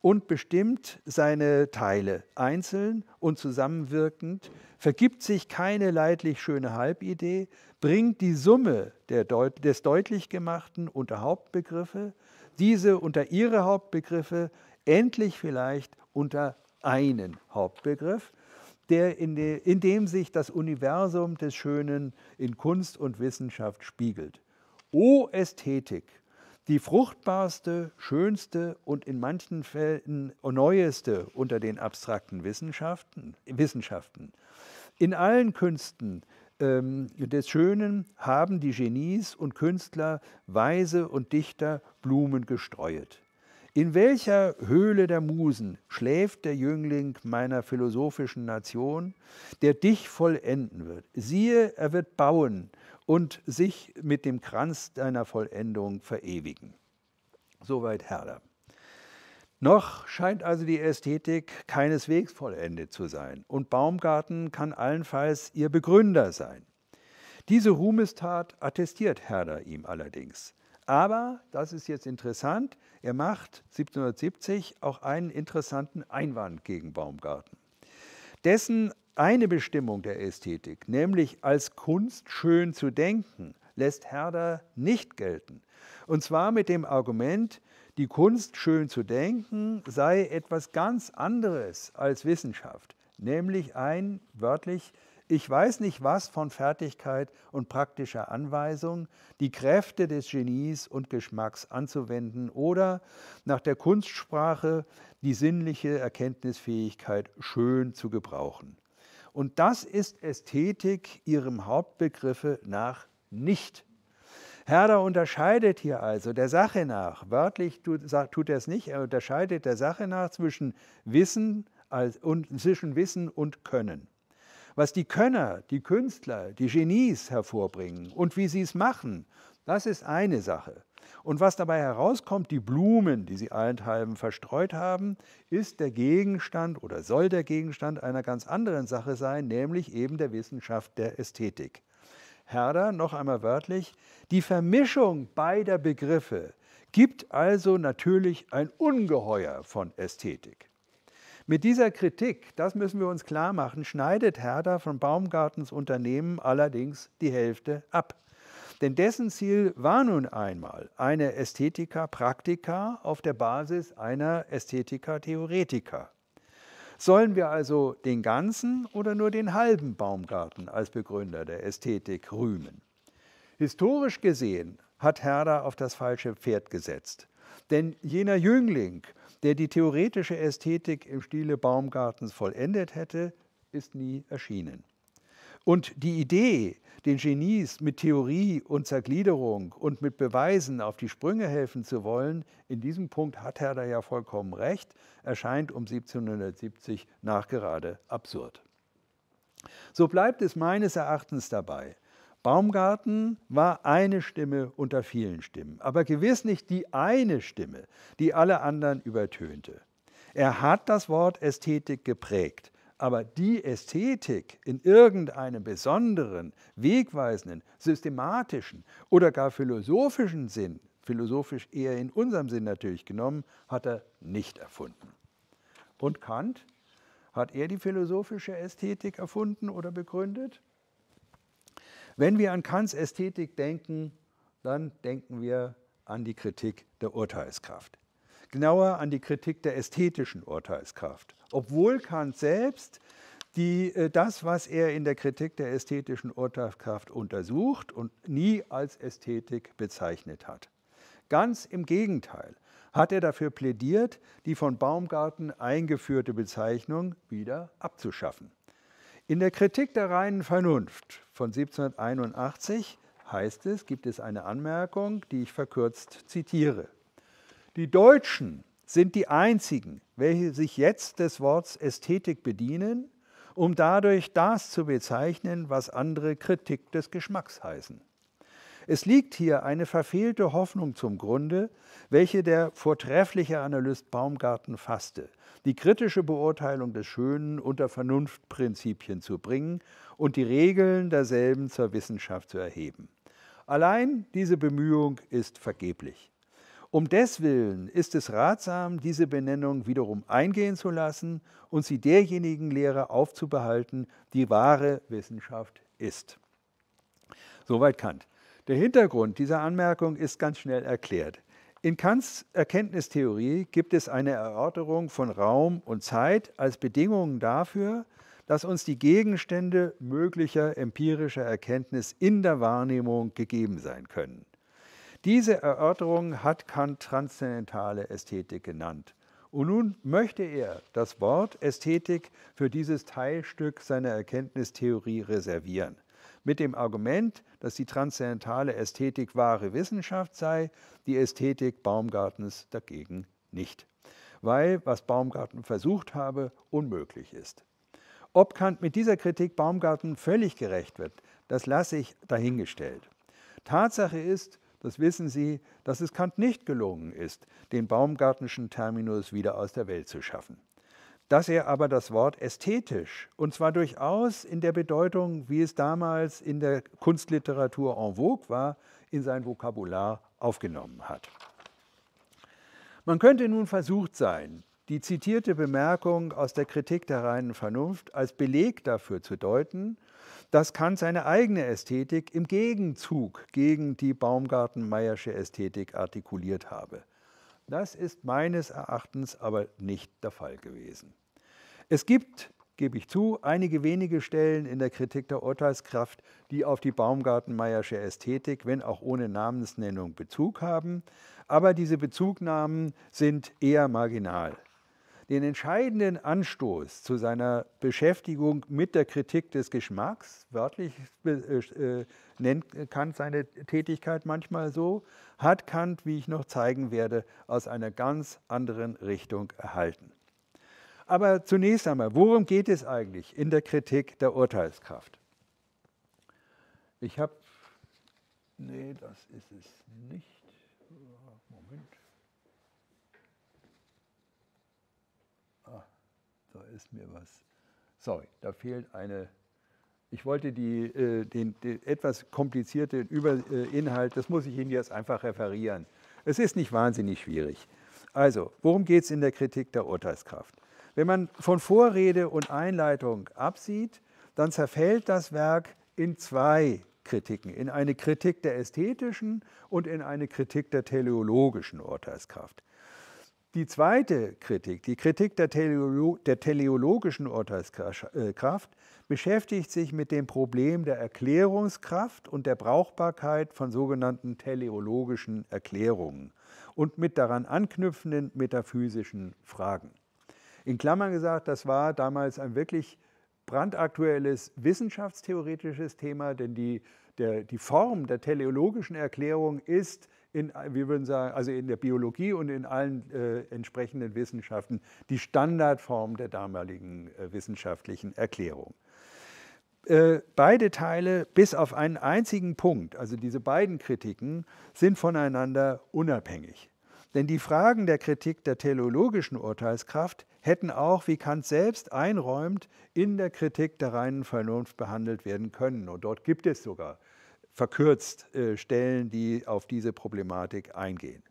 und bestimmt seine Teile einzeln und zusammenwirkend, vergibt sich keine leidlich schöne Halbidee, bringt die Summe Deut des Deutlichgemachten unter Hauptbegriffe, diese unter ihre Hauptbegriffe, endlich vielleicht unter einen Hauptbegriff, der in, de in dem sich das Universum des Schönen in Kunst und Wissenschaft spiegelt. O Ästhetik, die fruchtbarste, schönste und in manchen Fällen neueste unter den abstrakten Wissenschaften, Wissenschaften. In allen Künsten ähm, des Schönen haben die Genies und Künstler, Weise und Dichter Blumen gestreut. In welcher Höhle der Musen schläft der Jüngling meiner philosophischen Nation, der dich vollenden wird? Siehe, er wird bauen, und sich mit dem Kranz deiner Vollendung verewigen. Soweit Herder. Noch scheint also die Ästhetik keineswegs vollendet zu sein und Baumgarten kann allenfalls ihr Begründer sein. Diese Ruhmestat attestiert Herder ihm allerdings. Aber, das ist jetzt interessant, er macht 1770 auch einen interessanten Einwand gegen Baumgarten. Dessen eine Bestimmung der Ästhetik, nämlich als Kunst schön zu denken, lässt Herder nicht gelten. Und zwar mit dem Argument, die Kunst schön zu denken sei etwas ganz anderes als Wissenschaft, nämlich ein wörtlich ich weiß nicht was von Fertigkeit und praktischer Anweisung, die Kräfte des Genies und Geschmacks anzuwenden oder nach der Kunstsprache die sinnliche Erkenntnisfähigkeit schön zu gebrauchen. Und das ist Ästhetik ihrem Hauptbegriffe nach nicht. Herder unterscheidet hier also der Sache nach, wörtlich tut er es nicht, er unterscheidet der Sache nach zwischen Wissen, als, und, zwischen Wissen und Können. Was die Könner, die Künstler, die Genies hervorbringen und wie sie es machen, das ist eine Sache. Und was dabei herauskommt, die Blumen, die sie allenthalben verstreut haben, ist der Gegenstand oder soll der Gegenstand einer ganz anderen Sache sein, nämlich eben der Wissenschaft der Ästhetik. Herder, noch einmal wörtlich, die Vermischung beider Begriffe gibt also natürlich ein Ungeheuer von Ästhetik. Mit dieser Kritik, das müssen wir uns klar machen, schneidet Herder von Baumgartens Unternehmen allerdings die Hälfte ab. Denn dessen Ziel war nun einmal eine Ästhetika Praktika auf der Basis einer Ästhetika Theoretica. Sollen wir also den ganzen oder nur den halben Baumgarten als Begründer der Ästhetik rühmen? Historisch gesehen hat Herder auf das falsche Pferd gesetzt. Denn jener Jüngling, der die theoretische Ästhetik im Stile Baumgartens vollendet hätte, ist nie erschienen. Und die Idee, den Genies mit Theorie und Zergliederung und mit Beweisen auf die Sprünge helfen zu wollen, in diesem Punkt hat Herder ja vollkommen recht, erscheint um 1770 nachgerade absurd. So bleibt es meines Erachtens dabei. Baumgarten war eine Stimme unter vielen Stimmen, aber gewiss nicht die eine Stimme, die alle anderen übertönte. Er hat das Wort Ästhetik geprägt. Aber die Ästhetik in irgendeinem besonderen, wegweisenden, systematischen oder gar philosophischen Sinn, philosophisch eher in unserem Sinn natürlich genommen, hat er nicht erfunden. Und Kant, hat er die philosophische Ästhetik erfunden oder begründet? Wenn wir an Kants Ästhetik denken, dann denken wir an die Kritik der Urteilskraft genauer an die Kritik der ästhetischen Urteilskraft. Obwohl Kant selbst die, äh, das, was er in der Kritik der ästhetischen Urteilskraft untersucht und nie als Ästhetik bezeichnet hat. Ganz im Gegenteil hat er dafür plädiert, die von Baumgarten eingeführte Bezeichnung wieder abzuschaffen. In der Kritik der reinen Vernunft von 1781 heißt es, gibt es eine Anmerkung, die ich verkürzt zitiere. Die Deutschen sind die einzigen, welche sich jetzt des Wortes Ästhetik bedienen, um dadurch das zu bezeichnen, was andere Kritik des Geschmacks heißen. Es liegt hier eine verfehlte Hoffnung zum Grunde, welche der vortreffliche Analyst Baumgarten fasste, die kritische Beurteilung des Schönen unter Vernunftprinzipien zu bringen und die Regeln derselben zur Wissenschaft zu erheben. Allein diese Bemühung ist vergeblich. Um deswillen ist es ratsam, diese Benennung wiederum eingehen zu lassen und sie derjenigen Lehre aufzubehalten, die wahre Wissenschaft ist. Soweit Kant. Der Hintergrund dieser Anmerkung ist ganz schnell erklärt. In Kants Erkenntnistheorie gibt es eine Erörterung von Raum und Zeit als Bedingungen dafür, dass uns die Gegenstände möglicher empirischer Erkenntnis in der Wahrnehmung gegeben sein können. Diese Erörterung hat Kant transzendentale Ästhetik genannt. Und nun möchte er das Wort Ästhetik für dieses Teilstück seiner Erkenntnistheorie reservieren. Mit dem Argument, dass die transzendentale Ästhetik wahre Wissenschaft sei, die Ästhetik Baumgartens dagegen nicht. Weil, was Baumgarten versucht habe, unmöglich ist. Ob Kant mit dieser Kritik Baumgarten völlig gerecht wird, das lasse ich dahingestellt. Tatsache ist, das wissen Sie, dass es Kant nicht gelungen ist, den baumgartenschen Terminus wieder aus der Welt zu schaffen. Dass er aber das Wort ästhetisch, und zwar durchaus in der Bedeutung, wie es damals in der Kunstliteratur en vogue war, in sein Vokabular aufgenommen hat. Man könnte nun versucht sein, die zitierte Bemerkung aus der Kritik der reinen Vernunft als Beleg dafür zu deuten, dass Kant seine eigene Ästhetik im Gegenzug gegen die Baumgarten-Meyersche Ästhetik artikuliert habe. Das ist meines Erachtens aber nicht der Fall gewesen. Es gibt, gebe ich zu, einige wenige Stellen in der Kritik der Urteilskraft, die auf die Baumgarten-Meyersche Ästhetik, wenn auch ohne Namensnennung, Bezug haben, aber diese Bezugnahmen sind eher marginal. Den entscheidenden Anstoß zu seiner Beschäftigung mit der Kritik des Geschmacks, wörtlich äh, äh, nennt Kant seine Tätigkeit manchmal so, hat Kant, wie ich noch zeigen werde, aus einer ganz anderen Richtung erhalten. Aber zunächst einmal, worum geht es eigentlich in der Kritik der Urteilskraft? Ich habe, nee, das ist es nicht. da ist mir was. Sorry, da fehlt eine. Ich wollte die, äh, den, den, etwas komplizierten Über, äh, Inhalt, das muss ich Ihnen jetzt einfach referieren. Es ist nicht wahnsinnig schwierig. Also, worum geht es in der Kritik der Urteilskraft? Wenn man von Vorrede und Einleitung absieht, dann zerfällt das Werk in zwei Kritiken, in eine Kritik der ästhetischen und in eine Kritik der teleologischen Urteilskraft. Die zweite Kritik, die Kritik der, Teleolo der teleologischen Urteilskraft, äh, beschäftigt sich mit dem Problem der Erklärungskraft und der Brauchbarkeit von sogenannten teleologischen Erklärungen und mit daran anknüpfenden metaphysischen Fragen. In Klammern gesagt, das war damals ein wirklich brandaktuelles wissenschaftstheoretisches Thema, denn die, der, die Form der teleologischen Erklärung ist, in, wir würden sagen, also in der Biologie und in allen äh, entsprechenden Wissenschaften die Standardform der damaligen äh, wissenschaftlichen Erklärung. Äh, beide Teile, bis auf einen einzigen Punkt, also diese beiden Kritiken, sind voneinander unabhängig. Denn die Fragen der Kritik der teleologischen Urteilskraft hätten auch, wie Kant selbst einräumt, in der Kritik der reinen Vernunft behandelt werden können. Und dort gibt es sogar verkürzt äh, stellen, die auf diese Problematik eingehen.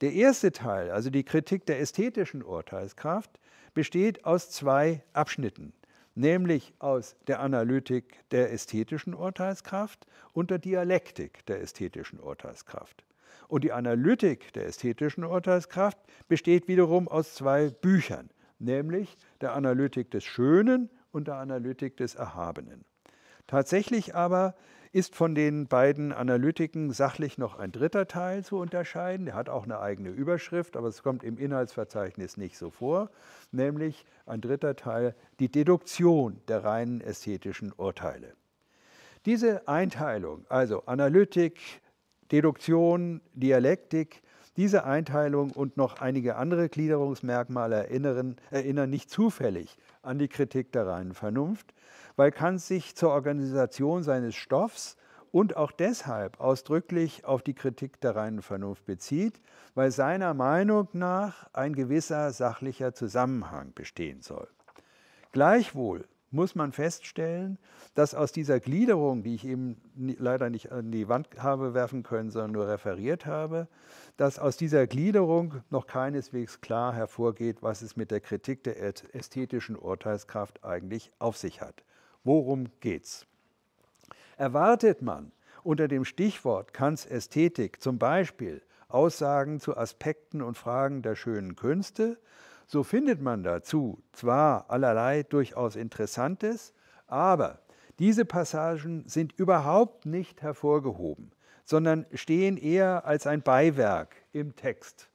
Der erste Teil, also die Kritik der ästhetischen Urteilskraft, besteht aus zwei Abschnitten, nämlich aus der Analytik der ästhetischen Urteilskraft und der Dialektik der ästhetischen Urteilskraft. Und die Analytik der ästhetischen Urteilskraft besteht wiederum aus zwei Büchern, nämlich der Analytik des Schönen und der Analytik des Erhabenen. Tatsächlich aber ist von den beiden Analytiken sachlich noch ein dritter Teil zu unterscheiden? Der hat auch eine eigene Überschrift, aber es kommt im Inhaltsverzeichnis nicht so vor, nämlich ein dritter Teil, die Deduktion der reinen ästhetischen Urteile. Diese Einteilung, also Analytik, Deduktion, Dialektik, diese Einteilung und noch einige andere Gliederungsmerkmale erinnern, erinnern nicht zufällig an die Kritik der reinen Vernunft, weil Kant sich zur Organisation seines Stoffs und auch deshalb ausdrücklich auf die Kritik der reinen Vernunft bezieht, weil seiner Meinung nach ein gewisser sachlicher Zusammenhang bestehen soll. Gleichwohl muss man feststellen, dass aus dieser Gliederung, die ich eben leider nicht an die Wand habe werfen können, sondern nur referiert habe, dass aus dieser Gliederung noch keineswegs klar hervorgeht, was es mit der Kritik der ästhetischen Urteilskraft eigentlich auf sich hat. Worum geht's? Erwartet man unter dem Stichwort Kants Ästhetik zum Beispiel Aussagen zu Aspekten und Fragen der schönen Künste, so findet man dazu zwar allerlei durchaus Interessantes, aber diese Passagen sind überhaupt nicht hervorgehoben, sondern stehen eher als ein Beiwerk im Text.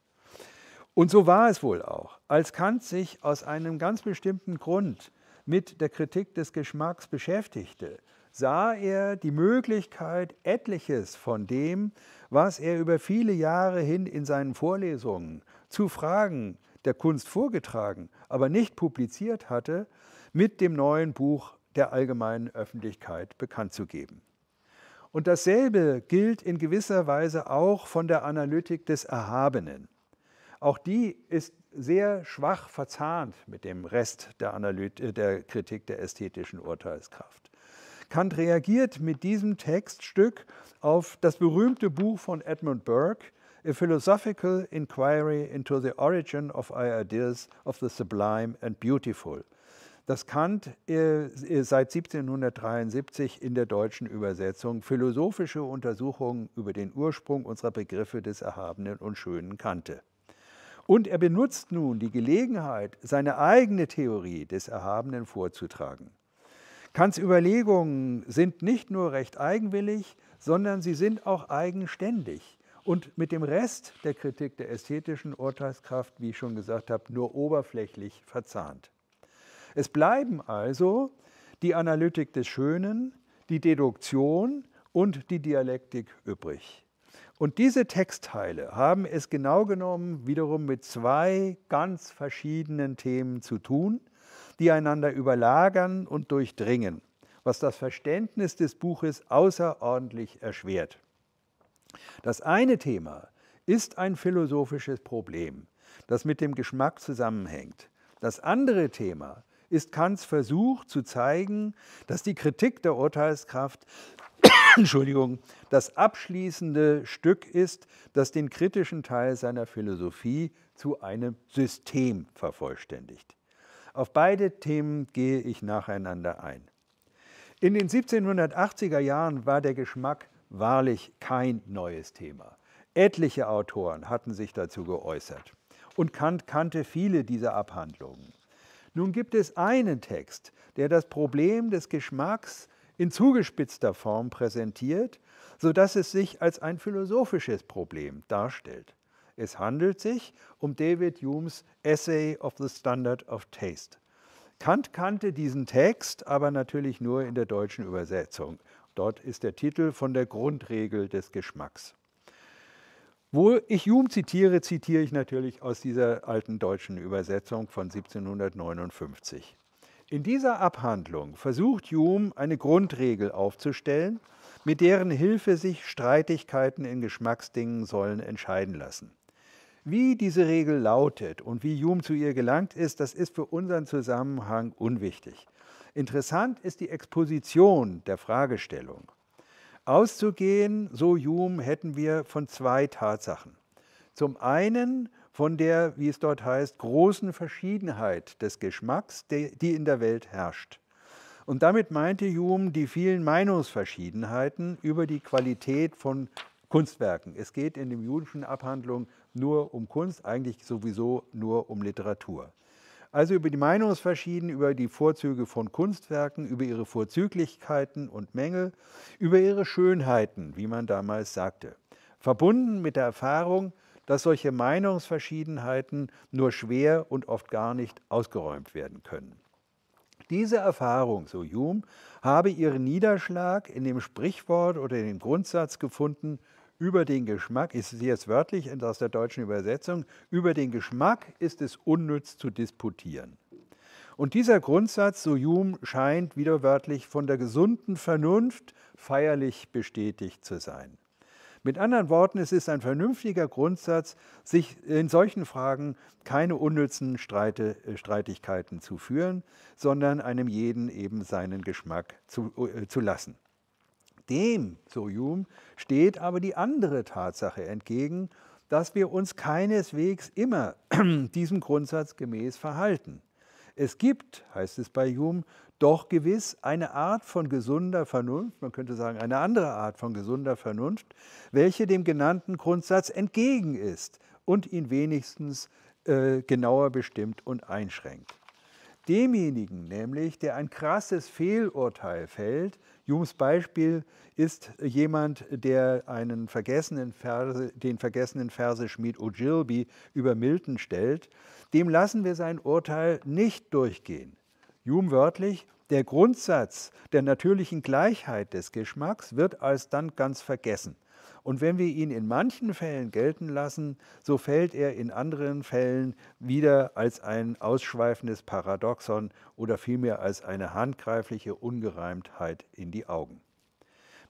Und so war es wohl auch, als Kant sich aus einem ganz bestimmten Grund mit der Kritik des Geschmacks beschäftigte, sah er die Möglichkeit, etliches von dem, was er über viele Jahre hin in seinen Vorlesungen zu Fragen der Kunst vorgetragen, aber nicht publiziert hatte, mit dem neuen Buch der allgemeinen Öffentlichkeit bekannt zu geben. Und dasselbe gilt in gewisser Weise auch von der Analytik des Erhabenen. Auch die ist sehr schwach verzahnt mit dem Rest der, Analyt äh, der Kritik der ästhetischen Urteilskraft. Kant reagiert mit diesem Textstück auf das berühmte Buch von Edmund Burke, A Philosophical Inquiry into the Origin of Ideas of the Sublime and Beautiful, das Kant äh, äh, seit 1773 in der deutschen Übersetzung philosophische Untersuchungen über den Ursprung unserer Begriffe des Erhabenen und Schönen kannte. Und er benutzt nun die Gelegenheit, seine eigene Theorie des Erhabenen vorzutragen. Kants Überlegungen sind nicht nur recht eigenwillig, sondern sie sind auch eigenständig und mit dem Rest der Kritik der ästhetischen Urteilskraft, wie ich schon gesagt habe, nur oberflächlich verzahnt. Es bleiben also die Analytik des Schönen, die Deduktion und die Dialektik übrig. Und diese Textteile haben es genau genommen wiederum mit zwei ganz verschiedenen Themen zu tun, die einander überlagern und durchdringen, was das Verständnis des Buches außerordentlich erschwert. Das eine Thema ist ein philosophisches Problem, das mit dem Geschmack zusammenhängt. Das andere Thema ist Kants Versuch zu zeigen, dass die Kritik der Urteilskraft Entschuldigung, das abschließende Stück ist, das den kritischen Teil seiner Philosophie zu einem System vervollständigt. Auf beide Themen gehe ich nacheinander ein. In den 1780er Jahren war der Geschmack wahrlich kein neues Thema. Etliche Autoren hatten sich dazu geäußert und Kant kannte viele dieser Abhandlungen. Nun gibt es einen Text, der das Problem des Geschmacks in zugespitzter Form präsentiert, sodass es sich als ein philosophisches Problem darstellt. Es handelt sich um David Humes Essay of the Standard of Taste. Kant kannte diesen Text, aber natürlich nur in der deutschen Übersetzung. Dort ist der Titel von der Grundregel des Geschmacks. Wo ich Hume zitiere, zitiere ich natürlich aus dieser alten deutschen Übersetzung von 1759. In dieser Abhandlung versucht Hume eine Grundregel aufzustellen, mit deren Hilfe sich Streitigkeiten in Geschmacksdingen sollen entscheiden lassen. Wie diese Regel lautet und wie Hume zu ihr gelangt ist, das ist für unseren Zusammenhang unwichtig. Interessant ist die Exposition der Fragestellung. Auszugehen, so Hume, hätten wir von zwei Tatsachen. Zum einen von der, wie es dort heißt, großen Verschiedenheit des Geschmacks, die in der Welt herrscht. Und damit meinte Hume die vielen Meinungsverschiedenheiten über die Qualität von Kunstwerken. Es geht in dem jüdischen Abhandlung nur um Kunst, eigentlich sowieso nur um Literatur. Also über die Meinungsverschieden, über die Vorzüge von Kunstwerken, über ihre Vorzüglichkeiten und Mängel, über ihre Schönheiten, wie man damals sagte. Verbunden mit der Erfahrung, dass solche Meinungsverschiedenheiten nur schwer und oft gar nicht ausgeräumt werden können. Diese Erfahrung, so Hume, habe ihren Niederschlag in dem Sprichwort oder in dem Grundsatz gefunden, über den Geschmack, ist jetzt wörtlich aus der deutschen Übersetzung, über den Geschmack ist es unnütz zu disputieren. Und dieser Grundsatz, so Hume, scheint wieder wörtlich von der gesunden Vernunft feierlich bestätigt zu sein. Mit anderen Worten, es ist ein vernünftiger Grundsatz, sich in solchen Fragen keine unnützen Streite, äh, Streitigkeiten zu führen, sondern einem jeden eben seinen Geschmack zu, äh, zu lassen. Dem, so Hume, steht aber die andere Tatsache entgegen, dass wir uns keineswegs immer diesem Grundsatz gemäß verhalten. Es gibt, heißt es bei Hume, doch gewiss eine Art von gesunder Vernunft, man könnte sagen eine andere Art von gesunder Vernunft, welche dem genannten Grundsatz entgegen ist und ihn wenigstens äh, genauer bestimmt und einschränkt. Demjenigen nämlich, der ein krasses Fehlurteil fällt, Jums Beispiel ist jemand, der einen vergessenen Verse, den vergessenen Verseschmied Ogilby über Milton stellt, dem lassen wir sein Urteil nicht durchgehen. Hume wörtlich, der Grundsatz der natürlichen Gleichheit des Geschmacks wird alsdann ganz vergessen. Und wenn wir ihn in manchen Fällen gelten lassen, so fällt er in anderen Fällen wieder als ein ausschweifendes Paradoxon oder vielmehr als eine handgreifliche Ungereimtheit in die Augen.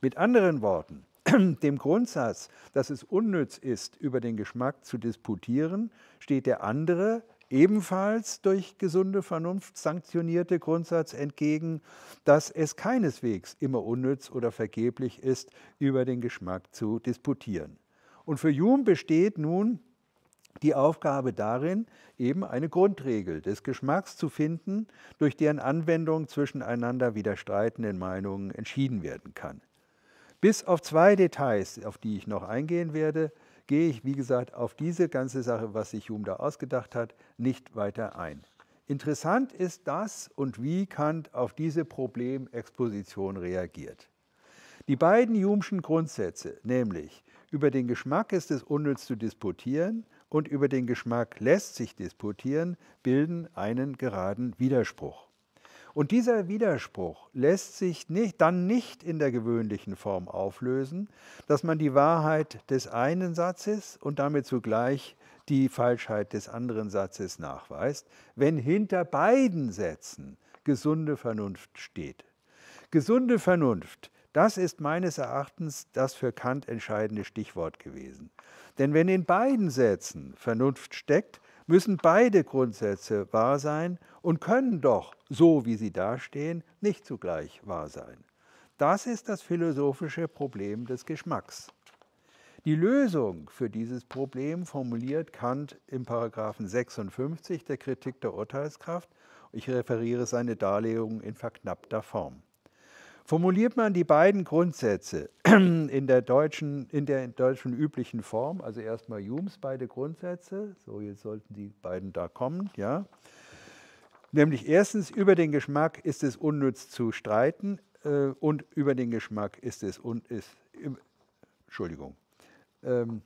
Mit anderen Worten, dem Grundsatz, dass es unnütz ist, über den Geschmack zu disputieren, steht der andere, ebenfalls durch gesunde Vernunft sanktionierte Grundsatz entgegen, dass es keineswegs immer unnütz oder vergeblich ist, über den Geschmack zu disputieren. Und für Hume besteht nun die Aufgabe darin, eben eine Grundregel des Geschmacks zu finden, durch deren Anwendung zwischen einander widerstreitenden Meinungen entschieden werden kann. Bis auf zwei Details, auf die ich noch eingehen werde, gehe ich, wie gesagt, auf diese ganze Sache, was sich Hume da ausgedacht hat, nicht weiter ein. Interessant ist das und wie Kant auf diese Problemexposition reagiert. Die beiden Hume'schen Grundsätze, nämlich über den Geschmack ist es unnütz zu disputieren und über den Geschmack lässt sich disputieren, bilden einen geraden Widerspruch. Und dieser Widerspruch lässt sich nicht, dann nicht in der gewöhnlichen Form auflösen, dass man die Wahrheit des einen Satzes und damit zugleich die Falschheit des anderen Satzes nachweist, wenn hinter beiden Sätzen gesunde Vernunft steht. Gesunde Vernunft, das ist meines Erachtens das für Kant entscheidende Stichwort gewesen. Denn wenn in beiden Sätzen Vernunft steckt, müssen beide Grundsätze wahr sein und können doch, so wie sie dastehen, nicht zugleich wahr sein. Das ist das philosophische Problem des Geschmacks. Die Lösung für dieses Problem formuliert Kant im Paragraphen 56 der Kritik der Urteilskraft. Ich referiere seine Darlegung in verknappter Form formuliert man die beiden Grundsätze in der deutschen, in der deutschen üblichen Form, also erstmal Humes beide Grundsätze, so jetzt sollten die beiden da kommen, ja. Nämlich erstens, über den Geschmack ist es unnütz zu streiten äh, und über den Geschmack ist es, un, ist, im, Entschuldigung, ähm,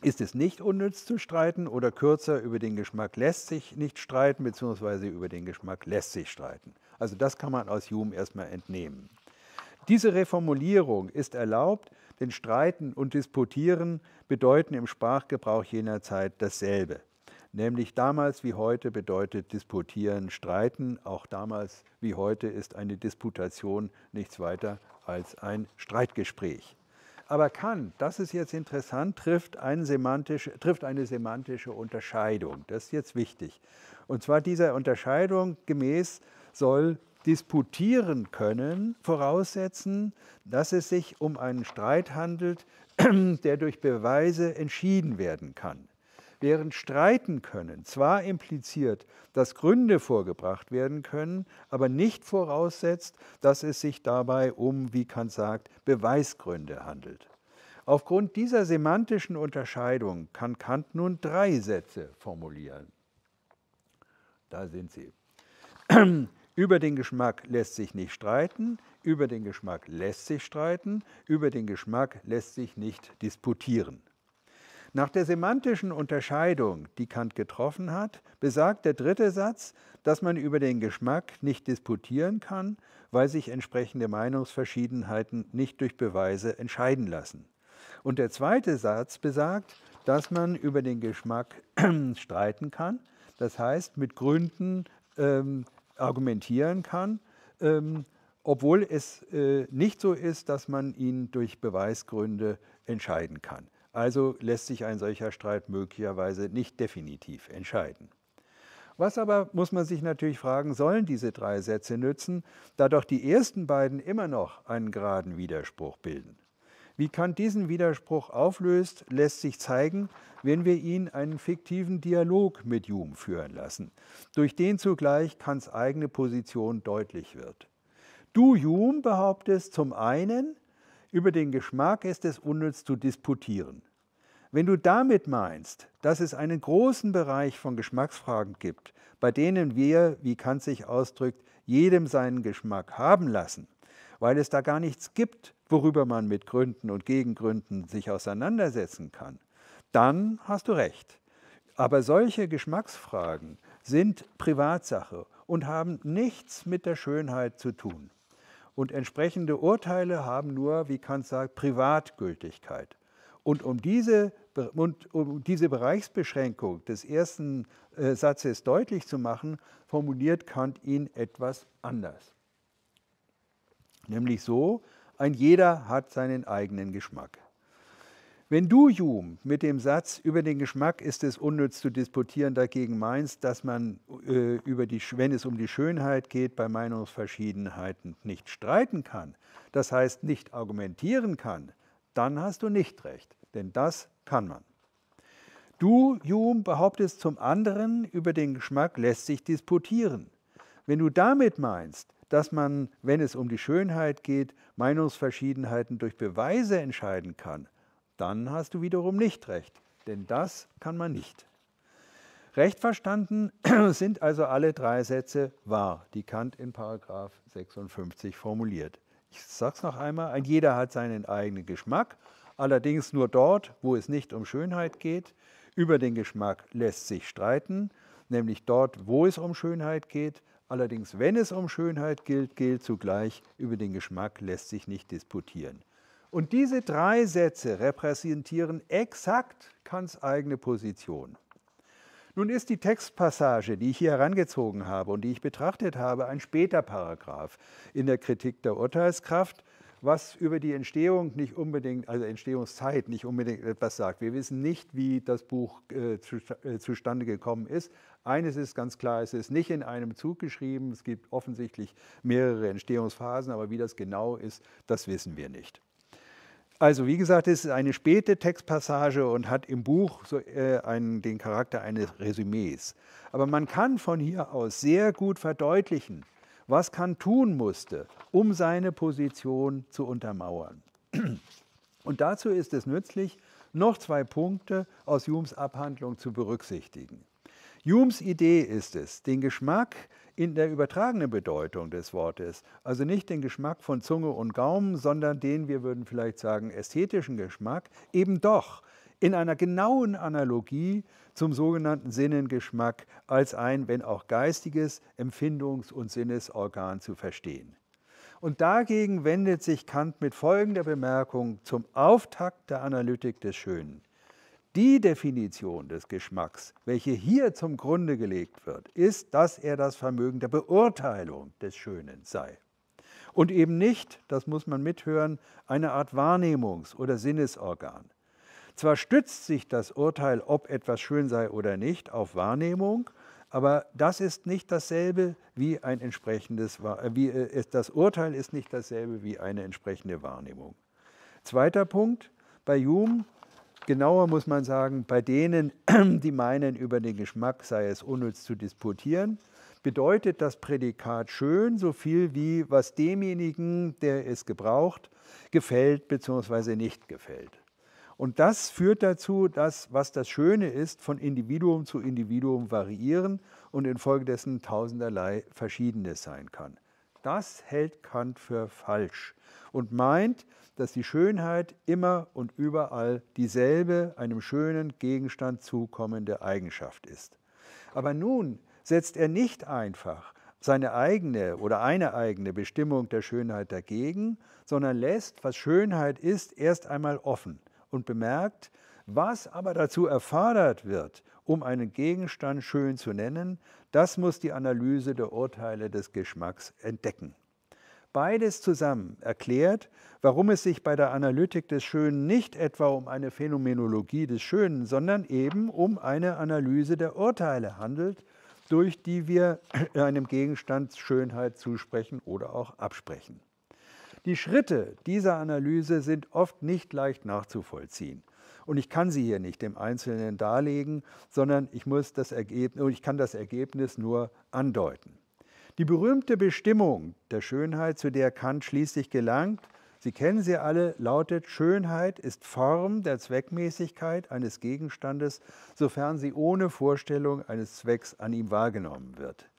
ist es nicht unnütz zu streiten oder kürzer, über den Geschmack lässt sich nicht streiten, beziehungsweise über den Geschmack lässt sich streiten. Also das kann man aus Hume erstmal entnehmen. Diese Reformulierung ist erlaubt, denn Streiten und Disputieren bedeuten im Sprachgebrauch jener Zeit dasselbe. Nämlich damals wie heute bedeutet Disputieren Streiten. Auch damals wie heute ist eine Disputation nichts weiter als ein Streitgespräch. Aber Kant, das ist jetzt interessant, trifft, ein trifft eine semantische Unterscheidung. Das ist jetzt wichtig. Und zwar dieser Unterscheidung gemäß soll disputieren können, voraussetzen, dass es sich um einen Streit handelt, der durch Beweise entschieden werden kann. Während streiten können zwar impliziert, dass Gründe vorgebracht werden können, aber nicht voraussetzt, dass es sich dabei um, wie Kant sagt, Beweisgründe handelt. Aufgrund dieser semantischen Unterscheidung kann Kant nun drei Sätze formulieren. Da sind sie. Über den Geschmack lässt sich nicht streiten, über den Geschmack lässt sich streiten, über den Geschmack lässt sich nicht disputieren. Nach der semantischen Unterscheidung, die Kant getroffen hat, besagt der dritte Satz, dass man über den Geschmack nicht disputieren kann, weil sich entsprechende Meinungsverschiedenheiten nicht durch Beweise entscheiden lassen. Und der zweite Satz besagt, dass man über den Geschmack streiten kann, das heißt mit Gründen, ähm, argumentieren kann, ähm, obwohl es äh, nicht so ist, dass man ihn durch Beweisgründe entscheiden kann. Also lässt sich ein solcher Streit möglicherweise nicht definitiv entscheiden. Was aber muss man sich natürlich fragen, sollen diese drei Sätze nützen, da doch die ersten beiden immer noch einen geraden Widerspruch bilden? Wie Kant diesen Widerspruch auflöst, lässt sich zeigen, wenn wir ihn einen fiktiven Dialog mit Hume führen lassen, durch den zugleich Kants eigene Position deutlich wird. Du, Hume, behauptest zum einen, über den Geschmack ist es unnütz zu disputieren. Wenn du damit meinst, dass es einen großen Bereich von Geschmacksfragen gibt, bei denen wir, wie Kant sich ausdrückt, jedem seinen Geschmack haben lassen, weil es da gar nichts gibt, worüber man mit Gründen und Gegengründen sich auseinandersetzen kann, dann hast du recht. Aber solche Geschmacksfragen sind Privatsache und haben nichts mit der Schönheit zu tun. Und entsprechende Urteile haben nur, wie Kant sagt, Privatgültigkeit. Und um diese, und um diese Bereichsbeschränkung des ersten äh, Satzes deutlich zu machen, formuliert Kant ihn etwas anders. Nämlich so, ein jeder hat seinen eigenen Geschmack. Wenn du, Jum, mit dem Satz, über den Geschmack ist es unnütz zu disputieren, dagegen meinst, dass man, äh, über die, wenn es um die Schönheit geht, bei Meinungsverschiedenheiten nicht streiten kann, das heißt nicht argumentieren kann, dann hast du nicht recht, denn das kann man. Du, Jum, behauptest zum anderen, über den Geschmack lässt sich disputieren. Wenn du damit meinst, dass man, wenn es um die Schönheit geht, Meinungsverschiedenheiten durch Beweise entscheiden kann, dann hast du wiederum nicht recht, denn das kann man nicht. Recht verstanden sind also alle drei Sätze wahr, die Kant in Paragraph 56 formuliert. Ich sage es noch einmal, ein jeder hat seinen eigenen Geschmack, allerdings nur dort, wo es nicht um Schönheit geht. Über den Geschmack lässt sich streiten nämlich dort, wo es um Schönheit geht. Allerdings, wenn es um Schönheit gilt, gilt zugleich, über den Geschmack lässt sich nicht disputieren. Und diese drei Sätze repräsentieren exakt Kants eigene Position. Nun ist die Textpassage, die ich hier herangezogen habe und die ich betrachtet habe, ein später Paragraph in der Kritik der Urteilskraft, was über die Entstehung nicht unbedingt, also Entstehungszeit nicht unbedingt etwas sagt. Wir wissen nicht, wie das Buch äh, zu, äh, zustande gekommen ist. Eines ist ganz klar, es ist nicht in einem Zug geschrieben. Es gibt offensichtlich mehrere Entstehungsphasen, aber wie das genau ist, das wissen wir nicht. Also wie gesagt, es ist eine späte Textpassage und hat im Buch so, äh, einen, den Charakter eines Resümees. Aber man kann von hier aus sehr gut verdeutlichen, was Kant tun musste, um seine Position zu untermauern. Und dazu ist es nützlich, noch zwei Punkte aus Humes Abhandlung zu berücksichtigen. Humes Idee ist es, den Geschmack in der übertragenen Bedeutung des Wortes, also nicht den Geschmack von Zunge und Gaumen, sondern den, wir würden vielleicht sagen, ästhetischen Geschmack, eben doch in einer genauen Analogie zum sogenannten Sinnengeschmack als ein, wenn auch geistiges, Empfindungs- und Sinnesorgan zu verstehen. Und dagegen wendet sich Kant mit folgender Bemerkung zum Auftakt der Analytik des Schönen. Die Definition des Geschmacks, welche hier zum Grunde gelegt wird, ist, dass er das Vermögen der Beurteilung des Schönen sei. Und eben nicht, das muss man mithören, eine Art Wahrnehmungs- oder Sinnesorgan. Zwar stützt sich das Urteil, ob etwas schön sei oder nicht, auf Wahrnehmung, aber das ist nicht dasselbe wie ein entsprechendes, äh, wie, äh, das Urteil ist nicht dasselbe wie eine entsprechende Wahrnehmung. Zweiter Punkt, bei Hume, genauer muss man sagen, bei denen, die meinen, über den Geschmack sei es unnütz zu disputieren, bedeutet das Prädikat schön so viel wie, was demjenigen, der es gebraucht, gefällt bzw. nicht gefällt. Und das führt dazu, dass, was das Schöne ist, von Individuum zu Individuum variieren und infolgedessen tausenderlei Verschiedenes sein kann. Das hält Kant für falsch und meint, dass die Schönheit immer und überall dieselbe, einem schönen Gegenstand zukommende Eigenschaft ist. Aber nun setzt er nicht einfach seine eigene oder eine eigene Bestimmung der Schönheit dagegen, sondern lässt, was Schönheit ist, erst einmal offen und bemerkt, was aber dazu erfordert wird, um einen Gegenstand schön zu nennen, das muss die Analyse der Urteile des Geschmacks entdecken. Beides zusammen erklärt, warum es sich bei der Analytik des Schönen nicht etwa um eine Phänomenologie des Schönen, sondern eben um eine Analyse der Urteile handelt, durch die wir einem Gegenstand Schönheit zusprechen oder auch absprechen. Die Schritte dieser Analyse sind oft nicht leicht nachzuvollziehen. Und ich kann sie hier nicht im Einzelnen darlegen, sondern ich, muss das Ergebnis, ich kann das Ergebnis nur andeuten. Die berühmte Bestimmung der Schönheit, zu der Kant schließlich gelangt, Sie kennen sie alle, lautet, Schönheit ist Form der Zweckmäßigkeit eines Gegenstandes, sofern sie ohne Vorstellung eines Zwecks an ihm wahrgenommen wird.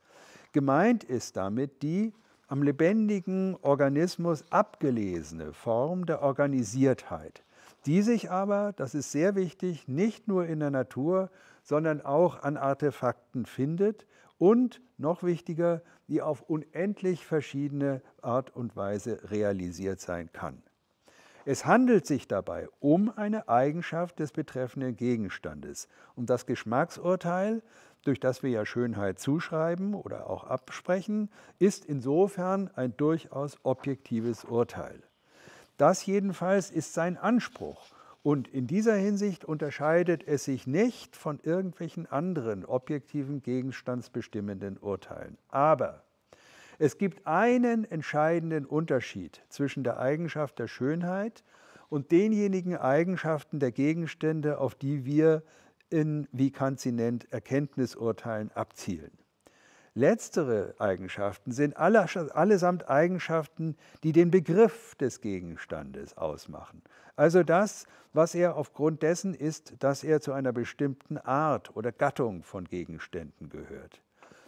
Gemeint ist damit die am lebendigen Organismus abgelesene Form der Organisiertheit, die sich aber, das ist sehr wichtig, nicht nur in der Natur, sondern auch an Artefakten findet und, noch wichtiger, die auf unendlich verschiedene Art und Weise realisiert sein kann. Es handelt sich dabei um eine Eigenschaft des betreffenden Gegenstandes. Und das Geschmacksurteil durch das wir ja Schönheit zuschreiben oder auch absprechen, ist insofern ein durchaus objektives Urteil. Das jedenfalls ist sein Anspruch. Und in dieser Hinsicht unterscheidet es sich nicht von irgendwelchen anderen objektiven gegenstandsbestimmenden Urteilen. Aber es gibt einen entscheidenden Unterschied zwischen der Eigenschaft der Schönheit und denjenigen Eigenschaften der Gegenstände, auf die wir in, wie Kant sie nennt, Erkenntnisurteilen abzielen. Letztere Eigenschaften sind allesamt Eigenschaften, die den Begriff des Gegenstandes ausmachen. Also das, was er aufgrund dessen ist, dass er zu einer bestimmten Art oder Gattung von Gegenständen gehört.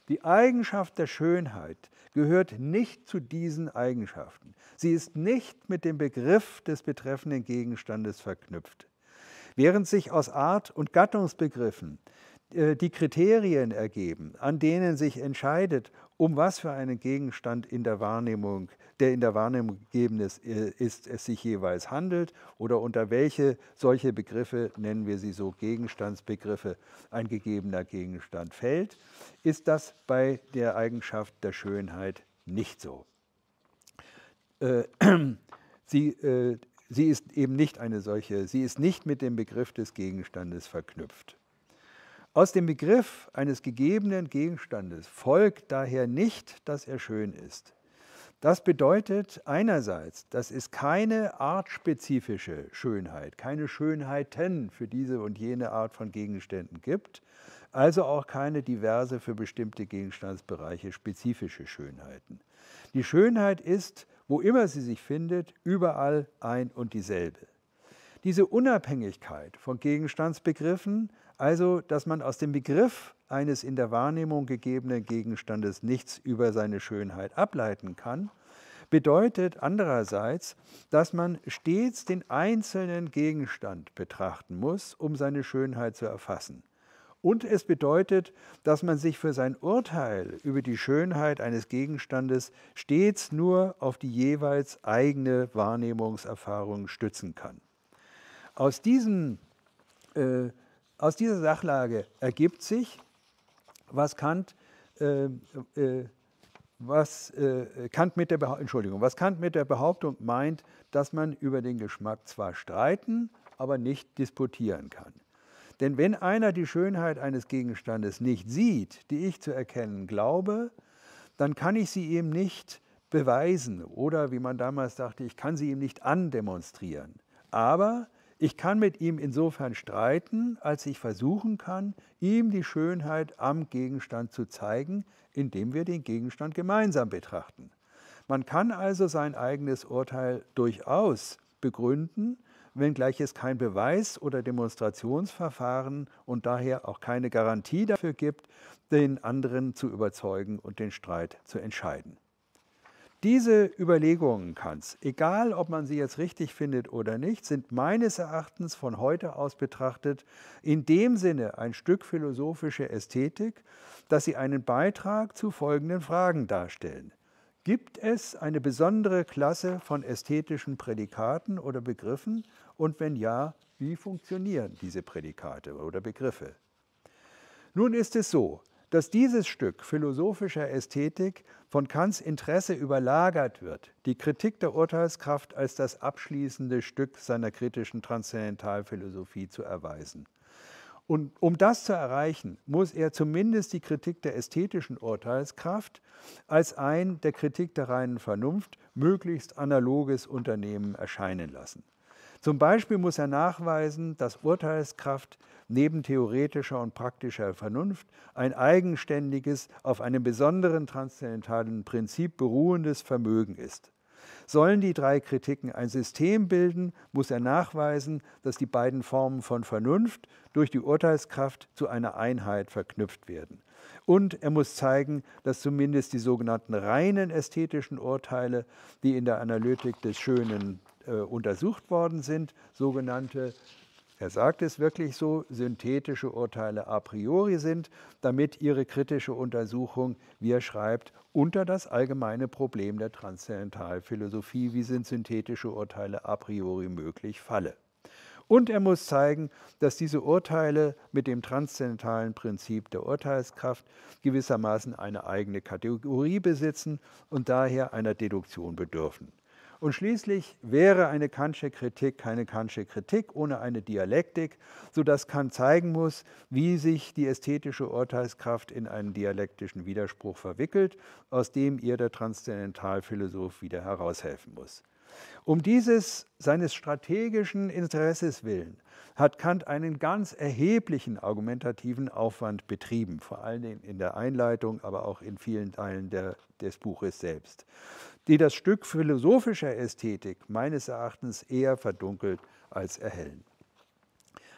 Die Eigenschaft der Schönheit gehört nicht zu diesen Eigenschaften. Sie ist nicht mit dem Begriff des betreffenden Gegenstandes verknüpft während sich aus Art- und Gattungsbegriffen äh, die Kriterien ergeben, an denen sich entscheidet, um was für einen Gegenstand in der Wahrnehmung, der in der Wahrnehmung gegeben ist, äh, ist, es sich jeweils handelt oder unter welche solche Begriffe, nennen wir sie so Gegenstandsbegriffe, ein gegebener Gegenstand fällt, ist das bei der Eigenschaft der Schönheit nicht so. Äh, sie sie ist eben nicht eine solche. Sie ist nicht mit dem Begriff des Gegenstandes verknüpft. Aus dem Begriff eines gegebenen Gegenstandes folgt daher nicht, dass er schön ist. Das bedeutet einerseits, dass es keine artspezifische Schönheit, keine Schönheiten für diese und jene Art von Gegenständen gibt, also auch keine diverse für bestimmte Gegenstandsbereiche spezifische Schönheiten. Die Schönheit ist wo immer sie sich findet, überall ein und dieselbe. Diese Unabhängigkeit von Gegenstandsbegriffen, also dass man aus dem Begriff eines in der Wahrnehmung gegebenen Gegenstandes nichts über seine Schönheit ableiten kann, bedeutet andererseits, dass man stets den einzelnen Gegenstand betrachten muss, um seine Schönheit zu erfassen. Und es bedeutet, dass man sich für sein Urteil über die Schönheit eines Gegenstandes stets nur auf die jeweils eigene Wahrnehmungserfahrung stützen kann. Aus, diesem, äh, aus dieser Sachlage ergibt sich, was Kant, äh, äh, was, äh, Kant mit der Entschuldigung, was Kant mit der Behauptung meint, dass man über den Geschmack zwar streiten, aber nicht disputieren kann. Denn wenn einer die Schönheit eines Gegenstandes nicht sieht, die ich zu erkennen glaube, dann kann ich sie ihm nicht beweisen oder, wie man damals dachte, ich kann sie ihm nicht andemonstrieren. Aber ich kann mit ihm insofern streiten, als ich versuchen kann, ihm die Schönheit am Gegenstand zu zeigen, indem wir den Gegenstand gemeinsam betrachten. Man kann also sein eigenes Urteil durchaus begründen, wenngleich es kein Beweis- oder Demonstrationsverfahren und daher auch keine Garantie dafür gibt, den anderen zu überzeugen und den Streit zu entscheiden. Diese Überlegungen, Kants, egal ob man sie jetzt richtig findet oder nicht, sind meines Erachtens von heute aus betrachtet in dem Sinne ein Stück philosophische Ästhetik, dass sie einen Beitrag zu folgenden Fragen darstellen gibt es eine besondere Klasse von ästhetischen Prädikaten oder Begriffen und wenn ja, wie funktionieren diese Prädikate oder Begriffe? Nun ist es so, dass dieses Stück philosophischer Ästhetik von Kants Interesse überlagert wird, die Kritik der Urteilskraft als das abschließende Stück seiner kritischen Transzendentalphilosophie zu erweisen – und um das zu erreichen, muss er zumindest die Kritik der ästhetischen Urteilskraft als ein der Kritik der reinen Vernunft möglichst analoges Unternehmen erscheinen lassen. Zum Beispiel muss er nachweisen, dass Urteilskraft neben theoretischer und praktischer Vernunft ein eigenständiges, auf einem besonderen transzendentalen Prinzip beruhendes Vermögen ist. Sollen die drei Kritiken ein System bilden, muss er nachweisen, dass die beiden Formen von Vernunft durch die Urteilskraft zu einer Einheit verknüpft werden. Und er muss zeigen, dass zumindest die sogenannten reinen ästhetischen Urteile, die in der Analytik des Schönen äh, untersucht worden sind, sogenannte er sagt es wirklich so, synthetische Urteile a priori sind, damit ihre kritische Untersuchung, wie er schreibt, unter das allgemeine Problem der Transzendentalphilosophie, wie sind synthetische Urteile a priori möglich, falle. Und er muss zeigen, dass diese Urteile mit dem transzendentalen Prinzip der Urteilskraft gewissermaßen eine eigene Kategorie besitzen und daher einer Deduktion bedürfen. Und schließlich wäre eine Kantsche Kritik keine Kantsche Kritik ohne eine Dialektik, sodass Kant zeigen muss, wie sich die ästhetische Urteilskraft in einen dialektischen Widerspruch verwickelt, aus dem ihr der Transzendentalphilosoph wieder heraushelfen muss. Um dieses seines strategischen Interesses willen hat Kant einen ganz erheblichen argumentativen Aufwand betrieben, vor allen Dingen in der Einleitung, aber auch in vielen Teilen der, des Buches selbst die das Stück philosophischer Ästhetik meines Erachtens eher verdunkelt als erhellen.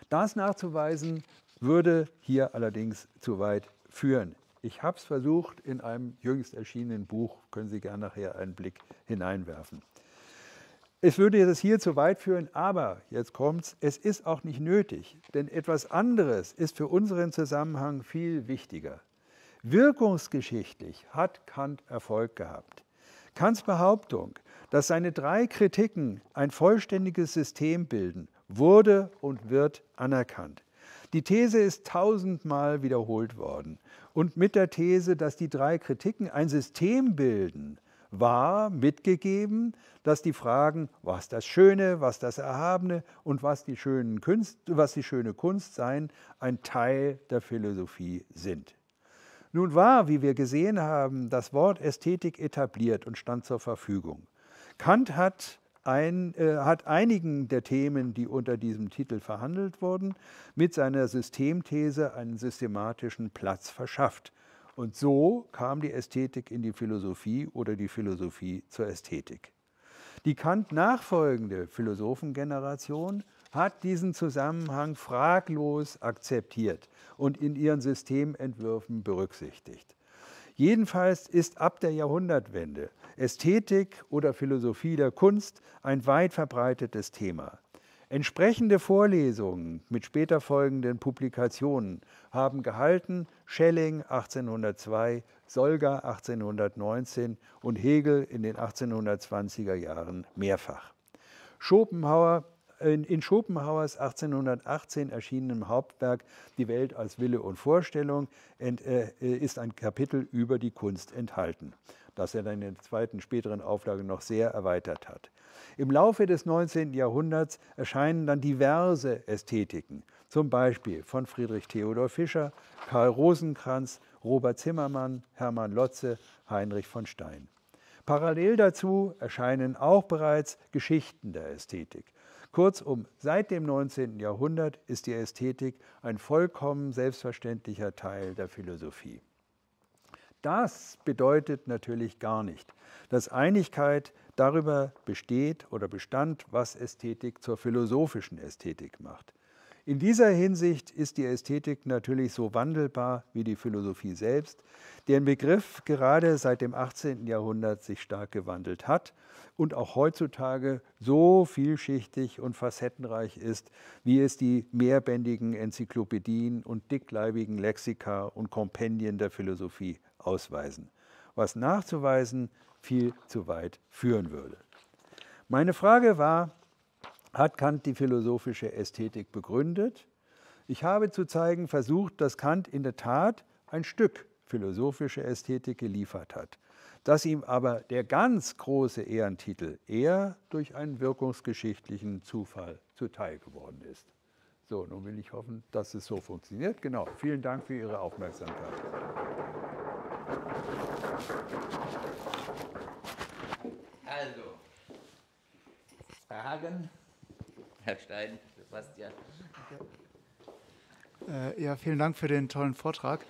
Das nachzuweisen würde hier allerdings zu weit führen. Ich habe es versucht in einem jüngst erschienenen Buch, können Sie gerne nachher einen Blick hineinwerfen. Es würde das hier zu weit führen, aber jetzt kommt's, es ist auch nicht nötig, denn etwas anderes ist für unseren Zusammenhang viel wichtiger. Wirkungsgeschichtlich hat Kant Erfolg gehabt. Kants Behauptung, dass seine drei Kritiken ein vollständiges System bilden, wurde und wird anerkannt. Die These ist tausendmal wiederholt worden. Und mit der These, dass die drei Kritiken ein System bilden, war mitgegeben, dass die Fragen, was das Schöne, was das Erhabene und was die, Kunst, was die schöne Kunst sein, ein Teil der Philosophie sind. Nun war, wie wir gesehen haben, das Wort Ästhetik etabliert und stand zur Verfügung. Kant hat, ein, äh, hat einigen der Themen, die unter diesem Titel verhandelt wurden, mit seiner Systemthese einen systematischen Platz verschafft. Und so kam die Ästhetik in die Philosophie oder die Philosophie zur Ästhetik. Die Kant nachfolgende Philosophengeneration hat diesen Zusammenhang fraglos akzeptiert und in ihren Systementwürfen berücksichtigt. Jedenfalls ist ab der Jahrhundertwende Ästhetik oder Philosophie der Kunst ein weit verbreitetes Thema. Entsprechende Vorlesungen mit später folgenden Publikationen haben gehalten Schelling 1802, Solger 1819 und Hegel in den 1820er Jahren mehrfach. Schopenhauer in, in Schopenhauers 1818 erschienenem Hauptwerk Die Welt als Wille und Vorstellung ent, äh, äh, ist ein Kapitel über die Kunst enthalten, das er dann in der zweiten späteren Auflage noch sehr erweitert hat. Im Laufe des 19. Jahrhunderts erscheinen dann diverse Ästhetiken, zum Beispiel von Friedrich Theodor Fischer, Karl Rosenkranz, Robert Zimmermann, Hermann Lotze, Heinrich von Stein. Parallel dazu erscheinen auch bereits Geschichten der Ästhetik, Kurzum, seit dem 19. Jahrhundert ist die Ästhetik ein vollkommen selbstverständlicher Teil der Philosophie. Das bedeutet natürlich gar nicht, dass Einigkeit darüber besteht oder bestand, was Ästhetik zur philosophischen Ästhetik macht. In dieser Hinsicht ist die Ästhetik natürlich so wandelbar wie die Philosophie selbst, deren Begriff gerade seit dem 18. Jahrhundert sich stark gewandelt hat und auch heutzutage so vielschichtig und facettenreich ist, wie es die mehrbändigen Enzyklopädien und dickleibigen Lexika und Kompendien der Philosophie ausweisen, was nachzuweisen viel zu weit führen würde. Meine Frage war, hat Kant die philosophische Ästhetik begründet. Ich habe zu zeigen versucht, dass Kant in der Tat ein Stück philosophische Ästhetik geliefert hat, dass ihm aber der ganz große Ehrentitel eher durch einen wirkungsgeschichtlichen Zufall zuteil geworden ist. So, nun will ich hoffen, dass es so funktioniert. Genau, vielen Dank für Ihre Aufmerksamkeit. Also, Fragen? Herr Stein, Sebastian. Äh, ja, vielen Dank für den tollen Vortrag.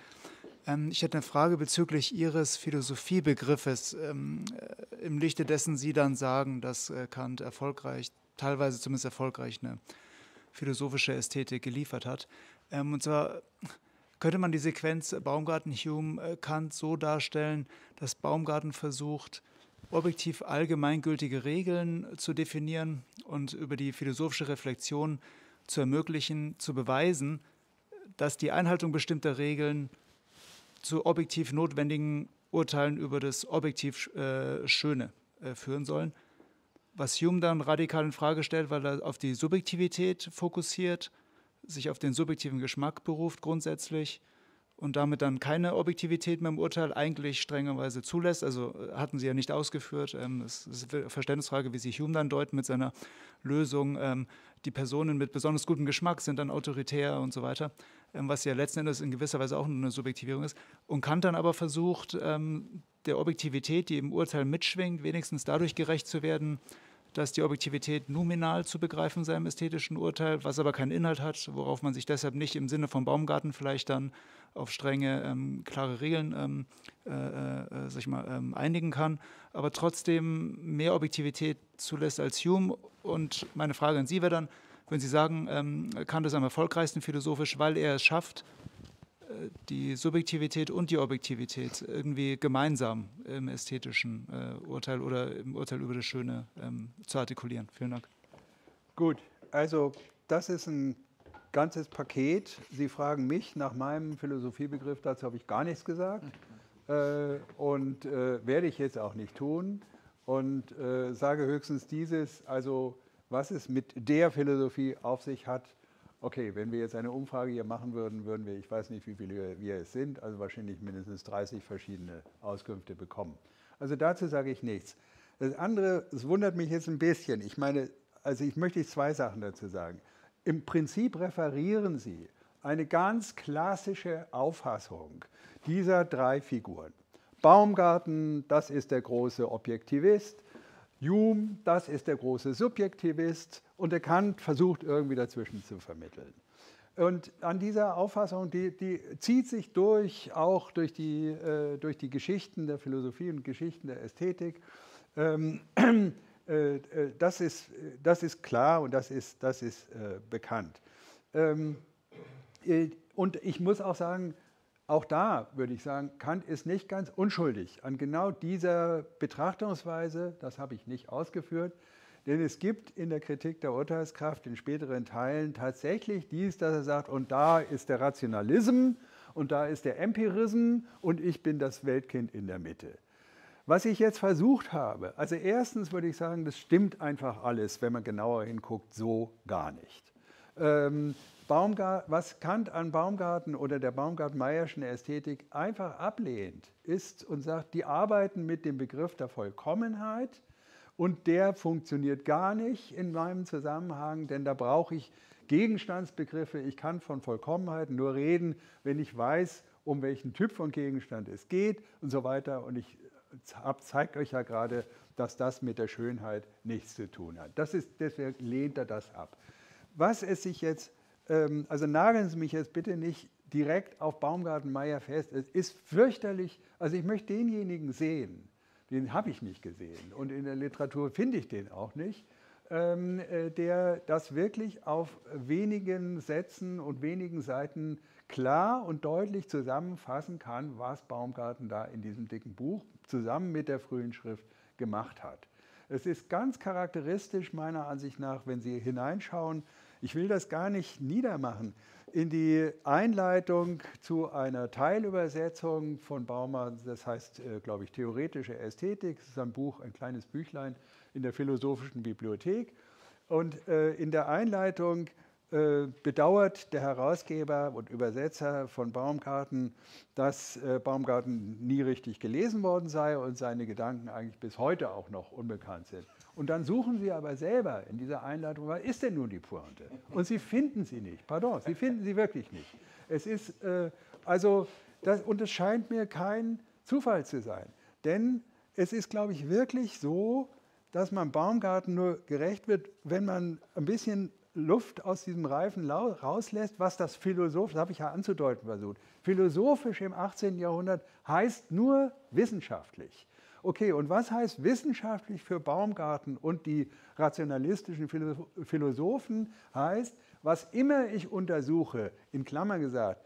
Ähm, ich hätte eine Frage bezüglich Ihres Philosophiebegriffes, ähm, äh, im Lichte dessen Sie dann sagen, dass äh, Kant erfolgreich, teilweise zumindest erfolgreich, eine philosophische Ästhetik geliefert hat. Ähm, und zwar könnte man die Sequenz Baumgarten, Hume, Kant so darstellen, dass Baumgarten versucht, objektiv allgemeingültige Regeln zu definieren und über die philosophische Reflexion zu ermöglichen, zu beweisen, dass die Einhaltung bestimmter Regeln zu objektiv notwendigen Urteilen über das objektiv äh, Schöne äh, führen sollen. Was Hume dann radikal in Frage stellt, weil er auf die Subjektivität fokussiert, sich auf den subjektiven Geschmack beruft grundsätzlich und damit dann keine Objektivität mehr im Urteil eigentlich strengerweise zulässt. Also äh, hatten sie ja nicht ausgeführt. Ähm, es ist eine Verständnisfrage, wie Sie Hume dann deuten mit seiner Lösung. Ähm, die Personen mit besonders gutem Geschmack sind dann autoritär und so weiter, ähm, was ja letzten Endes in gewisser Weise auch eine Subjektivierung ist. Und Kant dann aber versucht, der Objektivität, die im Urteil mitschwingt, wenigstens dadurch gerecht zu werden, dass die Objektivität nominal zu begreifen sei im ästhetischen Urteil, was aber keinen Inhalt hat, worauf man sich deshalb nicht im Sinne von Baumgarten vielleicht dann auf strenge, ähm, klare Regeln ähm, äh, äh, äh sag ich mal, ähm, einigen kann, aber trotzdem mehr Objektivität zulässt als Hume. Und meine Frage an Sie wäre dann, würden Sie sagen, ähm, Kant ist am erfolgreichsten philosophisch, weil er es schafft, äh, die Subjektivität und die Objektivität irgendwie gemeinsam im ästhetischen äh, Urteil oder im Urteil über das Schöne ähm, zu artikulieren. Vielen Dank. Gut, also das ist ein ganzes Paket. Sie fragen mich nach meinem Philosophiebegriff, dazu habe ich gar nichts gesagt äh, und äh, werde ich jetzt auch nicht tun und äh, sage höchstens dieses, also was es mit der Philosophie auf sich hat, okay, wenn wir jetzt eine Umfrage hier machen würden, würden wir, ich weiß nicht, wie viele wir es sind, also wahrscheinlich mindestens 30 verschiedene Auskünfte bekommen. Also dazu sage ich nichts. Das andere, es wundert mich jetzt ein bisschen. Ich meine, also ich möchte zwei Sachen dazu sagen. Im Prinzip referieren Sie eine ganz klassische Auffassung dieser drei Figuren. Baumgarten, das ist der große Objektivist, Hume, das ist der große Subjektivist und der Kant versucht irgendwie dazwischen zu vermitteln. Und an dieser Auffassung, die, die zieht sich durch, auch durch die, äh, durch die Geschichten der Philosophie und Geschichten der Ästhetik. Ähm, äh, äh, das, ist, das ist klar und das ist, das ist äh, bekannt. Ähm, äh, und ich muss auch sagen, auch da würde ich sagen, Kant ist nicht ganz unschuldig an genau dieser Betrachtungsweise, das habe ich nicht ausgeführt, denn es gibt in der Kritik der Urteilskraft in späteren Teilen tatsächlich dies, dass er sagt, und da ist der Rationalismus und da ist der Empirismus und ich bin das Weltkind in der Mitte. Was ich jetzt versucht habe, also erstens würde ich sagen, das stimmt einfach alles, wenn man genauer hinguckt, so gar nicht. Ähm, Baumgart, was Kant an Baumgarten oder der Baumgart-Meierschen Ästhetik einfach ablehnt, ist und sagt, die arbeiten mit dem Begriff der Vollkommenheit und der funktioniert gar nicht in meinem Zusammenhang, denn da brauche ich Gegenstandsbegriffe. Ich kann von Vollkommenheit nur reden, wenn ich weiß, um welchen Typ von Gegenstand es geht und so weiter. Und ich zeige euch ja gerade, dass das mit der Schönheit nichts zu tun hat. Das ist, deswegen lehnt er das ab. Was es sich jetzt ähm, also nageln Sie mich jetzt bitte nicht direkt auf Baumgarten Meier fest. Es ist fürchterlich, also ich möchte denjenigen sehen, den habe ich nicht gesehen und in der Literatur finde ich den auch nicht, ähm, äh, der das wirklich auf wenigen Sätzen und wenigen Seiten klar und deutlich zusammenfassen kann, was Baumgarten da in diesem dicken Buch zusammen mit der frühen Schrift gemacht hat. Es ist ganz charakteristisch meiner Ansicht nach, wenn Sie hineinschauen, ich will das gar nicht niedermachen. In die Einleitung zu einer Teilübersetzung von Baumann, das heißt, äh, glaube ich, Theoretische Ästhetik, das ist ein Buch, ein kleines Büchlein in der Philosophischen Bibliothek. Und äh, in der Einleitung äh, bedauert der Herausgeber und Übersetzer von Baumgarten, dass Baumgarten nie richtig gelesen worden sei und seine Gedanken eigentlich bis heute auch noch unbekannt sind. Und dann suchen Sie aber selber in dieser Einleitung, was ist denn nun die Pointe? Und Sie finden sie nicht, pardon, Sie finden sie wirklich nicht. Es ist, äh, also, das, und es scheint mir kein Zufall zu sein. Denn es ist, glaube ich, wirklich so, dass man Baumgarten nur gerecht wird, wenn man ein bisschen Luft aus diesem Reifen rauslässt, was das philosophisch, das habe ich ja anzudeuten versucht, philosophisch im 18. Jahrhundert heißt nur wissenschaftlich. Okay, und was heißt wissenschaftlich für Baumgarten und die rationalistischen Philosophen? Heißt, was immer ich untersuche, in Klammer gesagt,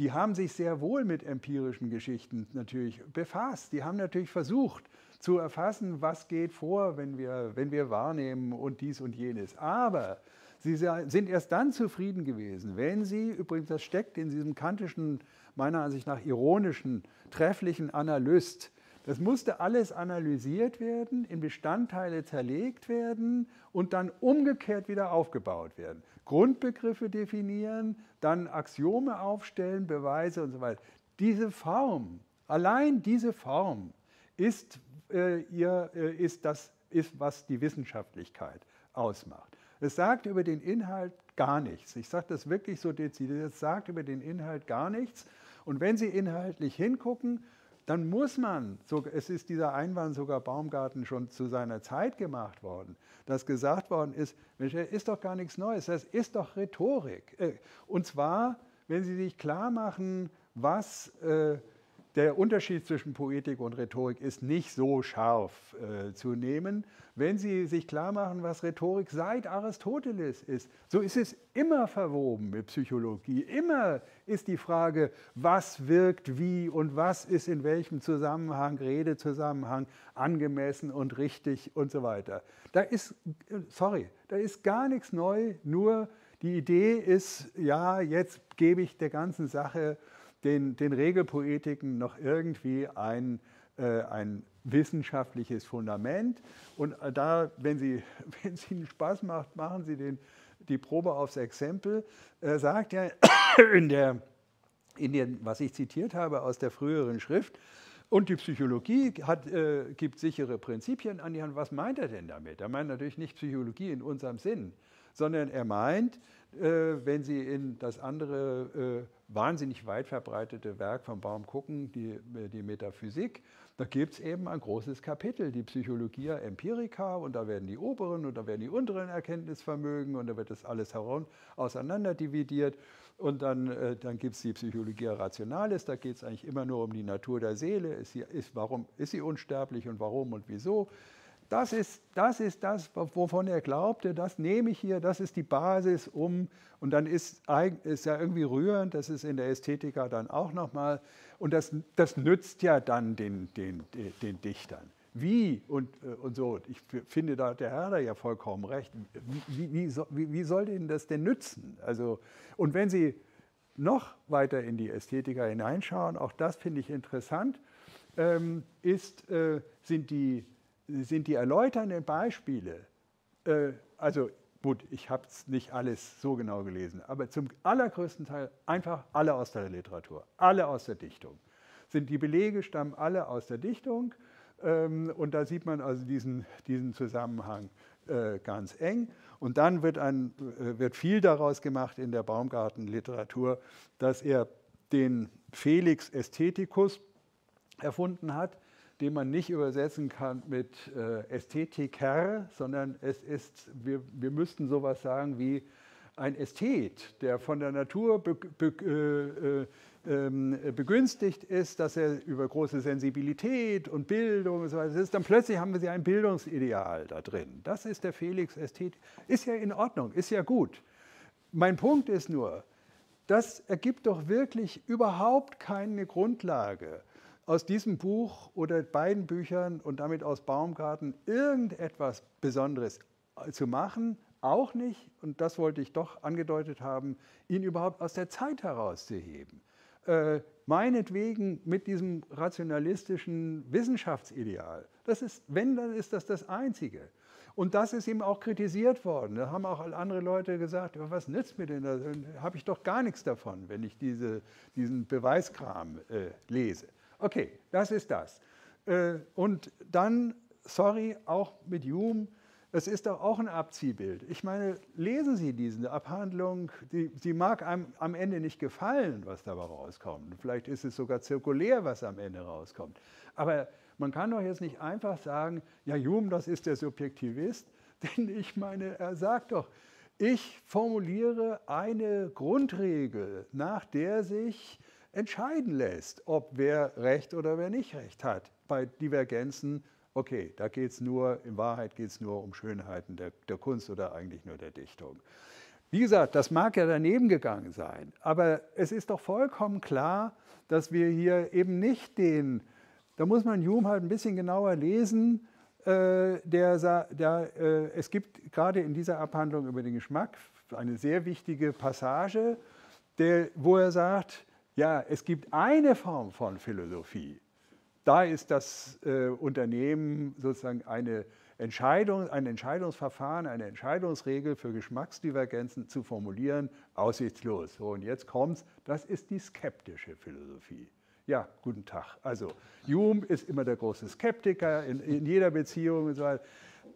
die haben sich sehr wohl mit empirischen Geschichten natürlich befasst. Die haben natürlich versucht zu erfassen, was geht vor, wenn wir, wenn wir wahrnehmen und dies und jenes. Aber sie sind erst dann zufrieden gewesen, wenn sie, übrigens das steckt in diesem kantischen, meiner Ansicht nach ironischen, trefflichen Analyst, das musste alles analysiert werden, in Bestandteile zerlegt werden und dann umgekehrt wieder aufgebaut werden. Grundbegriffe definieren, dann Axiome aufstellen, Beweise und so weiter. Diese Form, allein diese Form ist, äh, ihr, äh, ist das, ist, was die Wissenschaftlichkeit ausmacht. Es sagt über den Inhalt gar nichts. Ich sage das wirklich so dezidiert, es sagt über den Inhalt gar nichts. Und wenn Sie inhaltlich hingucken, dann muss man, so, es ist dieser Einwand sogar Baumgarten schon zu seiner Zeit gemacht worden, dass gesagt worden ist, Mensch, das ist doch gar nichts Neues, das ist doch Rhetorik. Äh, und zwar, wenn Sie sich klar machen, was... Äh, der Unterschied zwischen Poetik und Rhetorik ist nicht so scharf äh, zu nehmen. Wenn Sie sich klar machen, was Rhetorik seit Aristoteles ist, so ist es immer verwoben mit Psychologie. Immer ist die Frage, was wirkt wie und was ist in welchem Zusammenhang, Redezusammenhang angemessen und richtig und so weiter. Da ist, sorry, da ist gar nichts neu, nur die Idee ist, ja, jetzt gebe ich der ganzen Sache äh, den, den Regelpoetiken noch irgendwie ein, äh, ein wissenschaftliches Fundament. Und äh, da, wenn, Sie, wenn es Ihnen Spaß macht, machen Sie den, die Probe aufs Exempel. Äh, er sagt ja in, der, in den, was ich zitiert habe aus der früheren Schrift, und die Psychologie hat, äh, gibt sichere Prinzipien an die Hand. Was meint er denn damit? Er meint natürlich nicht Psychologie in unserem Sinn, sondern er meint, äh, wenn Sie in das andere äh, wahnsinnig weit verbreitete Werk von Baum gucken, die, äh, die Metaphysik, da gibt es eben ein großes Kapitel, die Psychologia Empirica, und da werden die oberen und da werden die unteren Erkenntnisvermögen und da wird das alles herum auseinander Und dann, dann gibt es die Psychologia Rationalis, da geht es eigentlich immer nur um die Natur der Seele, ist sie, ist, warum ist sie unsterblich und warum und wieso das ist, das ist das, wovon er glaubte, das nehme ich hier, das ist die Basis um. Und dann ist, es ja irgendwie rührend, das ist in der Ästhetika dann auch nochmal. Und das, das nützt ja dann den, den, den Dichtern. Wie und, äh, und so, ich finde, da hat der Herder ja vollkommen recht. Wie, wie, wie, wie soll denn das denn nützen? Also, und wenn Sie noch weiter in die Ästhetika hineinschauen, auch das finde ich interessant, ähm, ist, äh, sind die sind die erläuternden Beispiele, äh, also gut, ich habe es nicht alles so genau gelesen, aber zum allergrößten Teil einfach alle aus der Literatur, alle aus der Dichtung. Sind die Belege stammen alle aus der Dichtung ähm, und da sieht man also diesen, diesen Zusammenhang äh, ganz eng. Und dann wird, ein, äh, wird viel daraus gemacht in der Baumgartenliteratur, dass er den Felix Ästhetikus erfunden hat den man nicht übersetzen kann mit äh, Ästhetiker, sondern es ist, wir, wir müssten sowas sagen wie ein Ästhet, der von der Natur be, be, äh, äh, ähm, begünstigt ist, dass er über große Sensibilität und Bildung und so weiter ist, dann plötzlich haben wir sie ein Bildungsideal da drin. Das ist der Felix Ästhet. Ist ja in Ordnung, ist ja gut. Mein Punkt ist nur, das ergibt doch wirklich überhaupt keine Grundlage aus diesem Buch oder beiden Büchern und damit aus Baumgarten irgendetwas Besonderes zu machen, auch nicht, und das wollte ich doch angedeutet haben, ihn überhaupt aus der Zeit herauszuheben. Äh, meinetwegen mit diesem rationalistischen Wissenschaftsideal. Das ist, wenn, dann ist das das Einzige. Und das ist ihm auch kritisiert worden. Da haben auch andere Leute gesagt, was nützt mir denn das? Habe ich doch gar nichts davon, wenn ich diese, diesen Beweiskram äh, lese. Okay, das ist das. Äh, und dann, sorry, auch mit Hume, es ist doch auch ein Abziehbild. Ich meine, lesen Sie diese Abhandlung, die, die mag einem am Ende nicht gefallen, was dabei rauskommt. Vielleicht ist es sogar zirkulär, was am Ende rauskommt. Aber man kann doch jetzt nicht einfach sagen, ja, Hume, das ist der Subjektivist, denn ich meine, er sagt doch, ich formuliere eine Grundregel, nach der sich entscheiden lässt, ob wer Recht oder wer nicht Recht hat. Bei Divergenzen, okay, da geht es nur, in Wahrheit geht es nur um Schönheiten der, der Kunst oder eigentlich nur der Dichtung. Wie gesagt, das mag ja daneben gegangen sein, aber es ist doch vollkommen klar, dass wir hier eben nicht den, da muss man Hume halt ein bisschen genauer lesen, äh, der, der, äh, es gibt gerade in dieser Abhandlung über den Geschmack eine sehr wichtige Passage, der, wo er sagt, ja, es gibt eine Form von Philosophie. Da ist das äh, Unternehmen sozusagen eine Entscheidung, ein Entscheidungsverfahren, eine Entscheidungsregel für Geschmacksdivergenzen zu formulieren, aussichtslos. So, und jetzt kommt's, das ist die skeptische Philosophie. Ja, guten Tag. Also, Hume ist immer der große Skeptiker in, in jeder Beziehung und so weiter.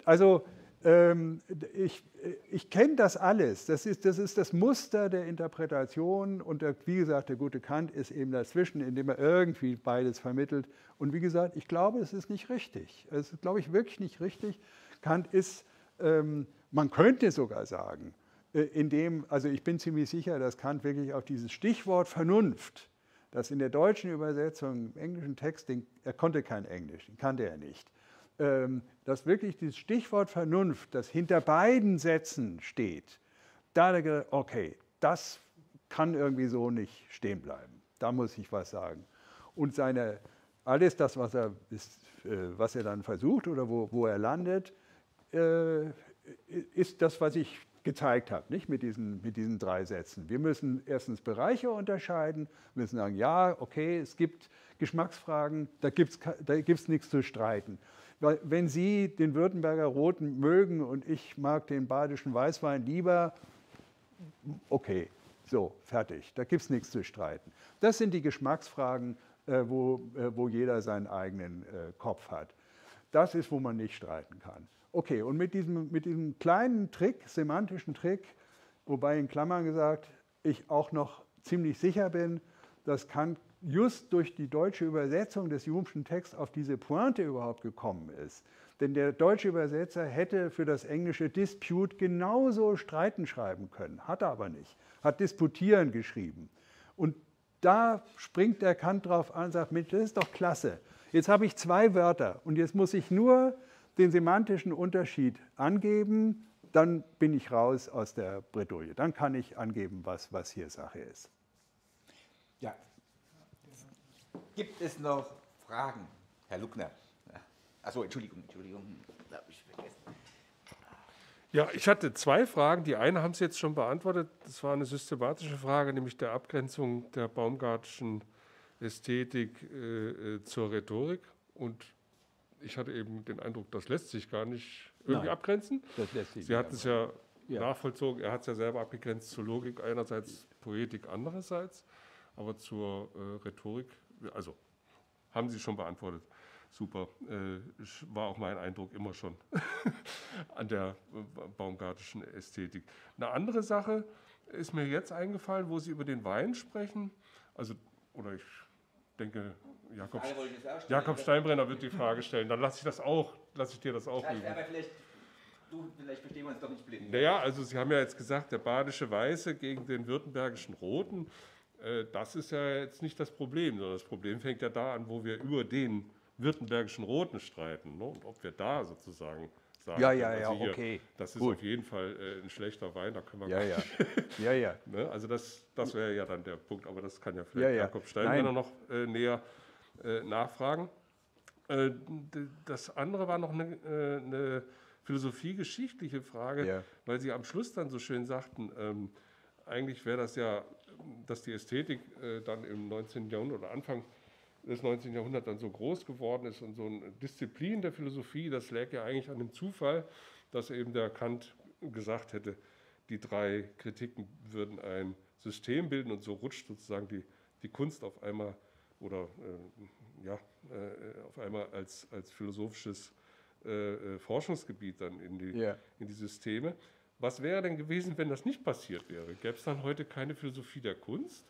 Also, ähm, ich, äh, ich kenne das alles. Das ist, das ist, das Muster der Interpretation. Und der, wie gesagt, der gute Kant ist eben dazwischen, indem er irgendwie beides vermittelt. Und wie gesagt, ich glaube, es ist nicht richtig. Es ist, glaube ich, wirklich nicht richtig. Kant ist, ähm, man könnte sogar sagen, äh, indem, also ich bin ziemlich sicher, dass Kant wirklich auf dieses Stichwort Vernunft, das in der deutschen Übersetzung, im englischen Text, den, er konnte kein Englisch, den kannte er nicht ähm, dass wirklich dieses Stichwort Vernunft, das hinter beiden Sätzen steht, da hat er gedacht, okay, das kann irgendwie so nicht stehen bleiben. Da muss ich was sagen. Und seine, alles das, was er, ist, äh, was er dann versucht oder wo, wo er landet, äh, ist das, was ich gezeigt habe, nicht mit diesen, mit diesen drei Sätzen. Wir müssen erstens Bereiche unterscheiden, müssen sagen, ja, okay, es gibt Geschmacksfragen, da gibt es da gibt's nichts zu streiten wenn Sie den Württemberger Roten mögen und ich mag den badischen Weißwein lieber, okay, so, fertig. Da gibt es nichts zu streiten. Das sind die Geschmacksfragen, äh, wo, äh, wo jeder seinen eigenen äh, Kopf hat. Das ist, wo man nicht streiten kann. Okay, und mit diesem, mit diesem kleinen Trick, semantischen Trick, wobei in Klammern gesagt, ich auch noch ziemlich sicher bin, dass Kant just durch die deutsche Übersetzung des Jungschen Texts auf diese Pointe überhaupt gekommen ist. Denn der deutsche Übersetzer hätte für das englische Dispute genauso streiten schreiben können, hat er aber nicht, hat disputieren geschrieben. Und da springt der Kant drauf an und sagt, Mensch, das ist doch klasse. Jetzt habe ich zwei Wörter und jetzt muss ich nur den semantischen Unterschied angeben, dann bin ich raus aus der Bredouille. Dann kann ich angeben, was, was hier Sache ist. Ja, Gibt es noch Fragen, Herr Luckner? Achso, Entschuldigung, Entschuldigung. Habe ich vergessen. Ja, ich hatte zwei Fragen. Die eine haben Sie jetzt schon beantwortet. Das war eine systematische Frage, nämlich der Abgrenzung der baumgartischen Ästhetik äh, äh zur Rhetorik. Und ich hatte eben den Eindruck, das lässt sich gar nicht irgendwie Nein, abgrenzen. Das lässt sich Sie hatten es ja, ja, nachvollzogen, er hat es ja selber abgegrenzt zur Logik einerseits, Poetik andererseits, aber zur äh, Rhetorik also haben Sie schon beantwortet. Super. Äh, war auch mein Eindruck immer schon an der baumgartischen Ästhetik. Eine andere Sache ist mir jetzt eingefallen, wo Sie über den Wein sprechen. Also, oder ich denke, Jakob, Jakob Steinbrenner wird die Frage stellen. Dann lasse ich das auch, lasse ich dir das auch. Ja, du, vielleicht verstehen wir uns doch nicht blind. Naja, also Sie haben ja jetzt gesagt, der badische Weiße gegen den württembergischen Roten. Äh, das ist ja jetzt nicht das Problem, sondern das Problem fängt ja da an, wo wir über den württembergischen Roten streiten ne? und ob wir da sozusagen sagen. Ja, ja, also ja, hier, okay. Das ist Gut. auf jeden Fall äh, ein schlechter Wein, da können wir ja, ja. ja, ja. ne? Also das, das wäre ja dann der Punkt, aber das kann ja vielleicht ja, ja. Jakob Steinbrenner noch äh, näher äh, nachfragen. Äh, das andere war noch eine ne, äh, ne philosophiegeschichtliche Frage, weil Sie am Schluss dann so schön sagten, ähm, eigentlich wäre das ja, dass die Ästhetik äh, dann im 19. Jahrhundert oder Anfang des 19. Jahrhunderts dann so groß geworden ist und so eine Disziplin der Philosophie, das läge ja eigentlich an dem Zufall, dass eben der Kant gesagt hätte, die drei Kritiken würden ein System bilden und so rutscht sozusagen die, die Kunst auf einmal oder äh, ja, äh, auf einmal als, als philosophisches äh, äh Forschungsgebiet dann in die, yeah. in die Systeme. Was wäre denn gewesen, wenn das nicht passiert wäre? Gäbe es dann heute keine Philosophie der Kunst?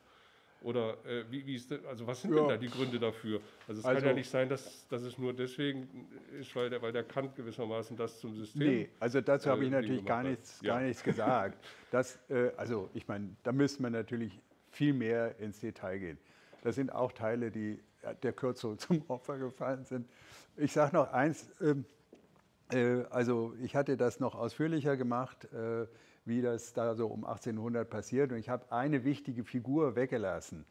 Oder äh, wie, wie, ist das, also was sind ja. denn da die Gründe dafür? Also es also, kann ja also nicht sein, dass, dass es nur deswegen ist, weil der, weil der Kant gewissermaßen das zum System. Nee, also dazu äh, habe ich natürlich gar nichts, ja. gar nichts gesagt. Das, äh, also ich meine, da müsste man natürlich viel mehr ins Detail gehen. Das sind auch Teile, die äh, der Kürzung zum Opfer gefallen sind. Ich sage noch eins, ähm, äh, also ich hatte das noch ausführlicher gemacht, äh, wie das da so um 1800 passiert. Und ich habe eine wichtige Figur weggelassen.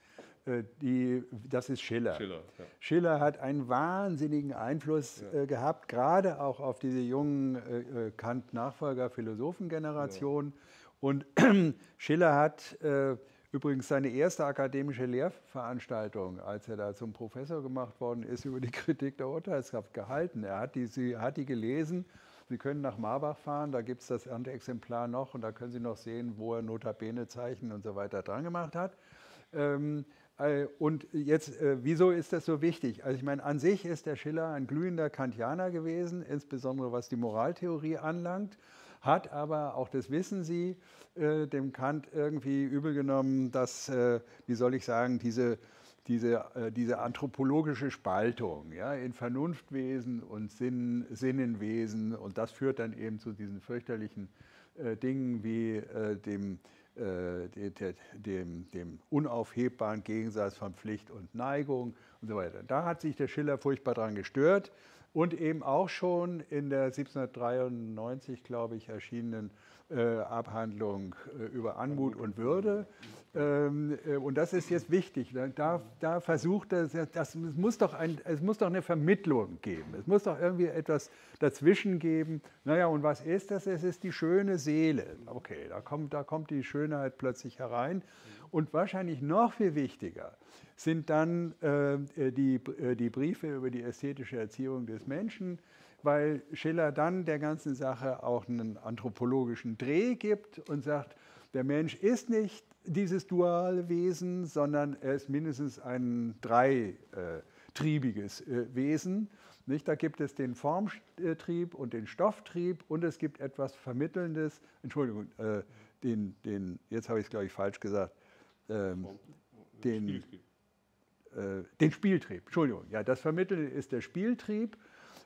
Äh, die, das ist Schiller. Schiller, ja. Schiller hat einen wahnsinnigen Einfluss ja. gehabt, gerade auch auf diese jungen Kant-Nachfolger-Philosophengeneration. Ja. Und Schiller hat Übrigens seine erste akademische Lehrveranstaltung, als er da zum Professor gemacht worden ist, über die Kritik der Urteilskraft gehalten. Er hat die, sie hat die gelesen. Sie können nach Marbach fahren, da gibt es das andere Exemplar noch und da können Sie noch sehen, wo er notabene Zeichen und so weiter dran gemacht hat. Ähm, äh, und jetzt, äh, wieso ist das so wichtig? Also ich meine, an sich ist der Schiller ein glühender Kantianer gewesen, insbesondere was die Moraltheorie anlangt hat aber, auch das wissen Sie, äh, dem Kant irgendwie übel genommen, dass, äh, wie soll ich sagen, diese, diese, äh, diese anthropologische Spaltung ja, in Vernunftwesen und Sinn, Sinnenwesen und das führt dann eben zu diesen fürchterlichen äh, Dingen wie äh, dem, äh, dem, dem unaufhebbaren Gegensatz von Pflicht und Neigung und so weiter. Da hat sich der Schiller furchtbar daran gestört und eben auch schon in der 1793, glaube ich, erschienenen äh, Abhandlung äh, über Anmut und Würde. Ähm, äh, und das ist jetzt wichtig. Ne? Da, da versucht er, das, das muss doch ein, es muss doch eine Vermittlung geben. Es muss doch irgendwie etwas dazwischen geben. Naja, und was ist das? Es ist die schöne Seele. Okay, da kommt, da kommt die Schönheit plötzlich herein. Und wahrscheinlich noch viel wichtiger, sind dann äh, äh die, äh, die Briefe über die ästhetische Erziehung des Menschen, weil Schiller dann der ganzen Sache auch einen anthropologischen Dreh gibt und sagt, der Mensch ist nicht dieses duale Wesen, sondern er ist mindestens ein dreitriebiges äh, Wesen. Nicht? Da gibt es den Formtrieb und den Stofftrieb und es gibt etwas Vermittelndes, Entschuldigung, den, den, jetzt habe ich es, glaube ich, falsch gesagt, ähm, den äh, den Spieltrieb, Entschuldigung, ja, das Vermitteln ist der Spieltrieb.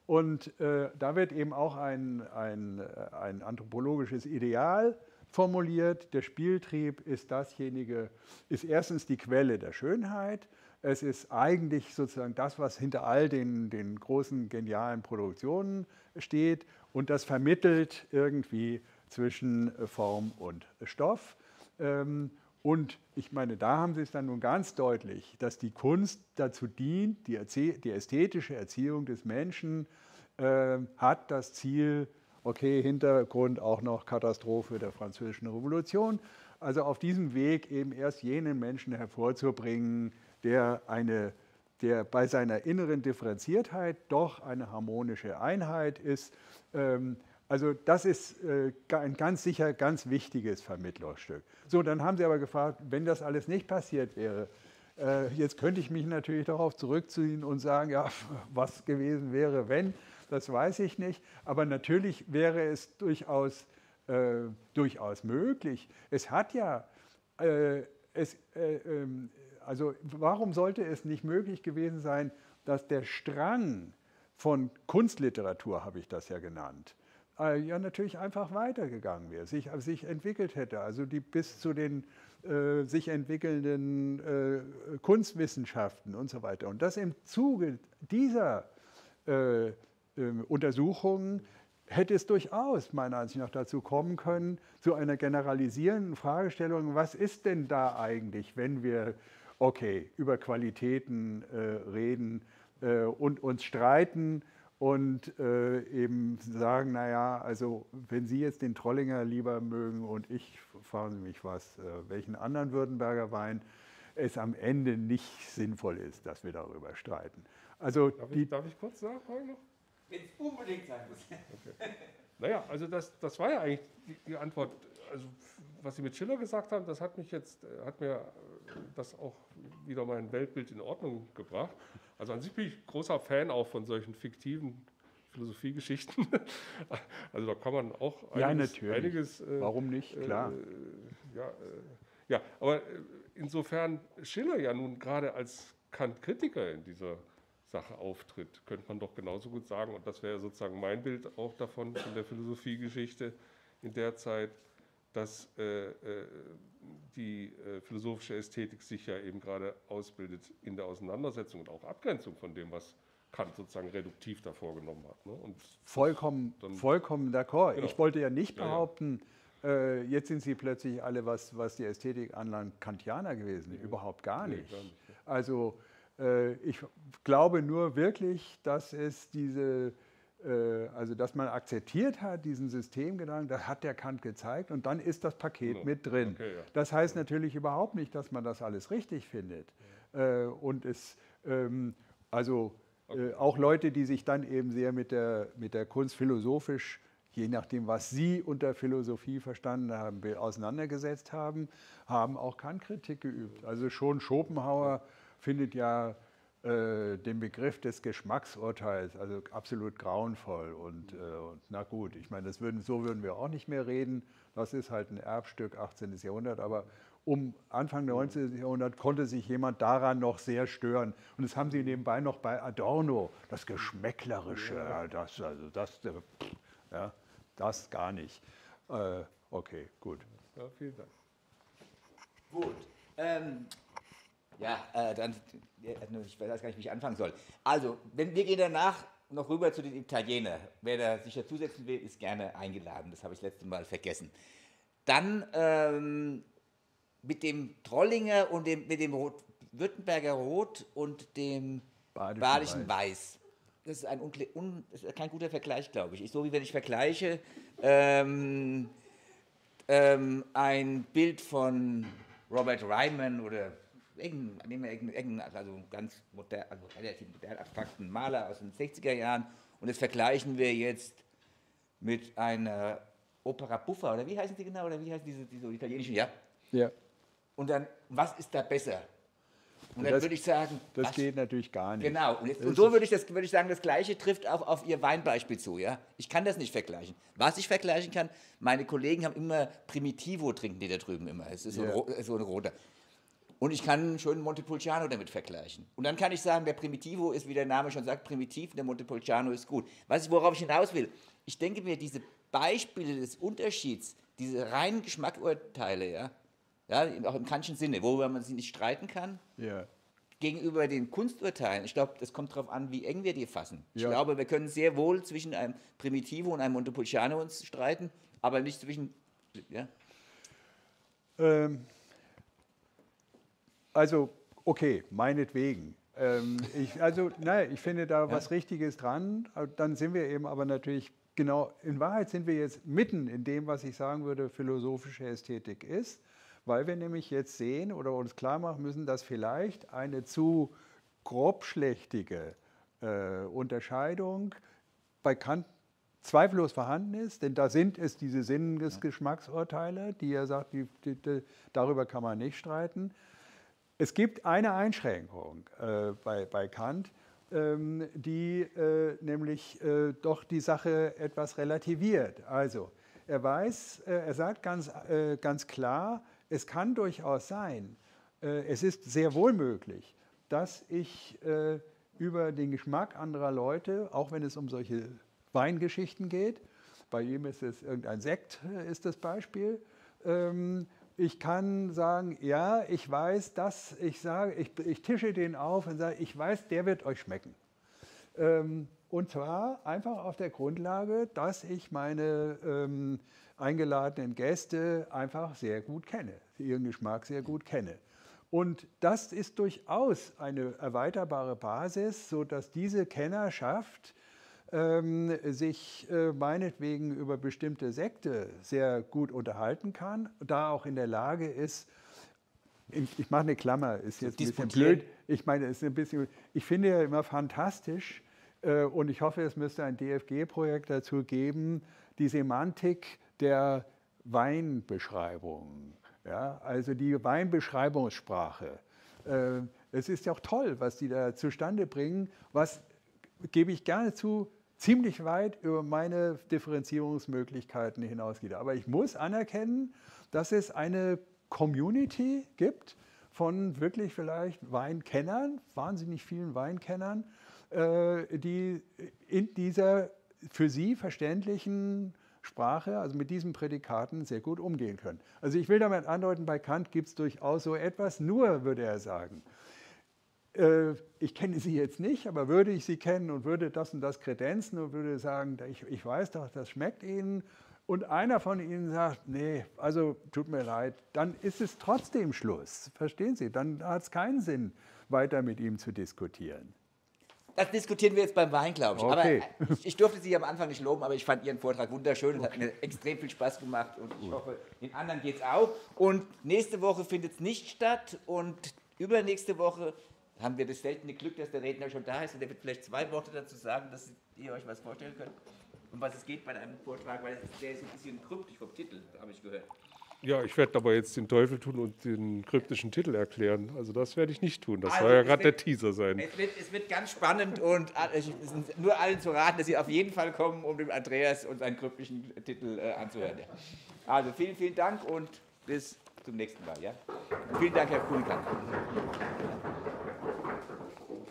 Und äh, da wird eben auch ein, ein, äh, ein anthropologisches Ideal formuliert. Der Spieltrieb ist dasjenige, ist erstens die Quelle der Schönheit. Es ist eigentlich sozusagen das, was hinter all den, den großen genialen Produktionen steht. Und das vermittelt irgendwie zwischen Form und Stoff. Ähm, und ich meine, da haben Sie es dann nun ganz deutlich, dass die Kunst dazu dient, die, Erzie die ästhetische Erziehung des Menschen äh, hat das Ziel, okay, Hintergrund auch noch Katastrophe der Französischen Revolution, also auf diesem Weg eben erst jenen Menschen hervorzubringen, der, eine, der bei seiner inneren Differenziertheit doch eine harmonische Einheit ist, ähm, also das ist äh, ein ganz sicher, ganz wichtiges Vermittlerstück. So, dann haben Sie aber gefragt, wenn das alles nicht passiert wäre, äh, jetzt könnte ich mich natürlich darauf zurückziehen und sagen, ja, was gewesen wäre, wenn, das weiß ich nicht. Aber natürlich wäre es durchaus, äh, durchaus möglich. Es hat ja, äh, es, äh, ähm, also warum sollte es nicht möglich gewesen sein, dass der Strang von Kunstliteratur, habe ich das ja genannt, äh, ja natürlich einfach weitergegangen wäre, sich, äh, sich entwickelt hätte. Also die bis zu den äh, sich entwickelnden äh, Kunstwissenschaften und so weiter. Und das im Zuge dieser äh, ähm, Untersuchungen hätte es durchaus meiner Ansicht nach dazu kommen können, zu einer generalisierenden Fragestellung, was ist denn da eigentlich, wenn wir, okay, über Qualitäten äh, reden und uns streiten, und äh, eben sagen, naja, also wenn Sie jetzt den Trollinger lieber mögen und ich, fragen Sie mich was, äh, welchen anderen Württemberger Wein, es am Ende nicht sinnvoll ist, dass wir darüber streiten. Also darf, ich, darf ich kurz nachfragen noch? Wenn es unbedingt sein muss. Okay. Naja, also das, das war ja eigentlich die, die Antwort. Also was Sie mit Schiller gesagt haben, das hat mich jetzt, äh, hat mir äh, das auch wieder mein Weltbild in Ordnung gebracht. Also an sich bin ich großer Fan auch von solchen fiktiven Philosophiegeschichten. Also da kann man auch einiges. Ja, einiges äh, Warum nicht? Äh, Klar. Äh, ja, äh, ja, aber insofern Schiller ja nun gerade als Kant-Kritiker in dieser Sache auftritt, könnte man doch genauso gut sagen. Und das wäre sozusagen mein Bild auch davon, von der Philosophiegeschichte in der Zeit, dass äh, äh die äh, philosophische Ästhetik sich ja eben gerade ausbildet in der Auseinandersetzung und auch Abgrenzung von dem, was Kant sozusagen reduktiv davor genommen hat. Ne? Und vollkommen, dann, vollkommen d'accord. Genau. Ich wollte ja nicht behaupten, ja, ja. Äh, jetzt sind sie plötzlich alle, was, was die Ästhetik anlangt, Kantianer gewesen. Nee, Überhaupt gar nicht. gar nicht ja. Also äh, ich glaube nur wirklich, dass es diese äh, also dass man akzeptiert hat, diesen Systemgedanken, das hat der Kant gezeigt und dann ist das Paket no. mit drin. Okay, ja. Das heißt ja. natürlich überhaupt nicht, dass man das alles richtig findet. Ja. Äh, und es, ähm, also äh, okay. auch Leute, die sich dann eben sehr mit der, mit der Kunst philosophisch, je nachdem, was sie unter Philosophie verstanden haben, auseinandergesetzt haben, haben auch Kant-Kritik geübt. Also schon Schopenhauer findet ja äh, den Begriff des Geschmacksurteils, also absolut grauenvoll. Und, äh, und na gut, ich meine, würden, so würden wir auch nicht mehr reden. Das ist halt ein Erbstück 18. Jahrhundert. Aber um Anfang des mhm. 19. Jahrhunderts konnte sich jemand daran noch sehr stören. Und das haben sie nebenbei noch bei Adorno, das Geschmäcklerische, ja. das, also das, äh, ja, das gar nicht. Äh, okay, gut. Ja, vielen Dank. Gut. Ähm ja, äh, dann, ich weiß gar nicht, wie ich anfangen soll. Also, wenn, wir gehen danach noch rüber zu den Italienern. Wer da sich dazusetzen will, ist gerne eingeladen. Das habe ich letzte Mal vergessen. Dann ähm, mit dem Trollinger und dem, mit dem Rot, Württemberger Rot und dem Badischen, Badischen Weiß. Weiß. Das ist, ein un, das ist kein guter Vergleich, glaube ich. Ist so wie wenn ich vergleiche ähm, ähm, ein Bild von Robert Ryman oder irgendeinen, also ganz modern, also relativ modern abstrakten Maler aus den 60er Jahren und das vergleichen wir jetzt mit einer Opera Buffa, oder wie heißen die genau, oder wie heißen diese, diese italienischen, ja? Ja. Und dann, was ist da besser? Und, und dann das, würde ich sagen, das was, geht natürlich gar nicht. Genau. Und, jetzt, und so würde ich, das, würde ich sagen, das Gleiche trifft auch auf Ihr Weinbeispiel zu. Ja? Ich kann das nicht vergleichen. Was ich vergleichen kann, meine Kollegen haben immer Primitivo trinken die da drüben immer. Es ist yeah. so, ein, so ein roter. Und ich kann schon Montepulciano damit vergleichen. Und dann kann ich sagen, der Primitivo ist, wie der Name schon sagt, primitiv, der Montepulciano ist gut. Weißt du, worauf ich hinaus will? Ich denke mir, diese Beispiele des Unterschieds, diese reinen Geschmackurteile, ja, ja auch im kantischen Sinne, worüber man sich nicht streiten kann, yeah. gegenüber den Kunsturteilen, ich glaube, das kommt darauf an, wie eng wir die fassen. Ja. Ich glaube, wir können sehr wohl zwischen einem Primitivo und einem Montepulciano uns streiten, aber nicht zwischen... Ja. Ähm also, okay, meinetwegen. Ähm, ich, also, nein, ich finde da ja. was Richtiges dran. Dann sind wir eben aber natürlich genau, in Wahrheit sind wir jetzt mitten in dem, was ich sagen würde, philosophische Ästhetik ist, weil wir nämlich jetzt sehen oder uns klar machen müssen, dass vielleicht eine zu grobschlächtige äh, Unterscheidung bei Kant zweifellos vorhanden ist, denn da sind es diese Sinnesgeschmacksurteile, die er sagt, die, die, die, darüber kann man nicht streiten. Es gibt eine Einschränkung äh, bei, bei Kant, ähm, die äh, nämlich äh, doch die Sache etwas relativiert. Also er weiß, äh, er sagt ganz, äh, ganz klar, es kann durchaus sein, äh, es ist sehr wohl möglich, dass ich über den Geschmack anderer Leute, auch wenn es um solche Weingeschichten geht, bei ihm ist es irgendein Sekt, ist das Beispiel, ähm, ich kann sagen, ja, ich weiß dass ich sage, ich, ich tische den auf und sage, ich weiß, der wird euch schmecken. Ähm, und zwar einfach auf der Grundlage, dass ich meine ähm, eingeladenen Gäste einfach sehr gut kenne, ihren Geschmack sehr gut kenne. Und das ist durchaus eine erweiterbare Basis, sodass diese Kennerschaft ähm, sich äh, meinetwegen über bestimmte Sekte sehr gut unterhalten kann, da auch in der Lage ist, ich, ich mache eine Klammer, ist jetzt ein bisschen blöd. Ich meine, ist ein bisschen, ich finde ja immer fantastisch, äh, und ich hoffe, es müsste ein DFG-Projekt dazu geben, die Semantik der Weinbeschreibung, ja? also die Weinbeschreibungssprache. Äh, es ist ja auch toll, was die da zustande bringen, was gebe ich gerne zu, ziemlich weit über meine Differenzierungsmöglichkeiten hinausgeht. Aber ich muss anerkennen, dass es eine Community gibt von wirklich vielleicht Weinkennern, wahnsinnig vielen Weinkennern, äh, die in dieser für sie verständlichen Sprache, also mit diesen Prädikaten sehr gut umgehen können. Also ich will damit andeuten, bei Kant gibt es durchaus so etwas, nur würde er sagen, äh, ich kenne Sie jetzt nicht, aber würde ich Sie kennen und würde das und das kredenzen und würde sagen, ich, ich weiß doch, das schmeckt Ihnen. Und einer von Ihnen sagt, nee, also tut mir leid, dann ist es trotzdem Schluss. Verstehen Sie? Dann hat es keinen Sinn, weiter mit ihm zu diskutieren. Das diskutieren wir jetzt beim Wein, glaube ich. Okay. Aber ich, ich durfte Sie am Anfang nicht loben, aber ich fand Ihren Vortrag wunderschön und okay. hat mir extrem viel Spaß gemacht. Und ich Gut. hoffe, den anderen geht es auch. Und nächste Woche findet es nicht statt und übernächste Woche haben wir das seltene Glück, dass der Redner schon da ist und der wird vielleicht zwei Worte dazu sagen, dass ihr euch was vorstellen könnt, um was es geht bei einem Vortrag, weil der ist ein bisschen kryptisch vom Titel, habe ich gehört. Ja, ich werde aber jetzt den Teufel tun und den kryptischen Titel erklären. Also das werde ich nicht tun. Das also soll ja gerade der Teaser sein. Es wird, es wird ganz spannend und ah, es ist nur allen zu raten, dass sie auf jeden Fall kommen, um dem Andreas und seinen kryptischen Titel äh, anzuhören. Ja. Also vielen, vielen Dank und bis zum nächsten Mal. Ja? Vielen Dank, Herr Kuhnkamp.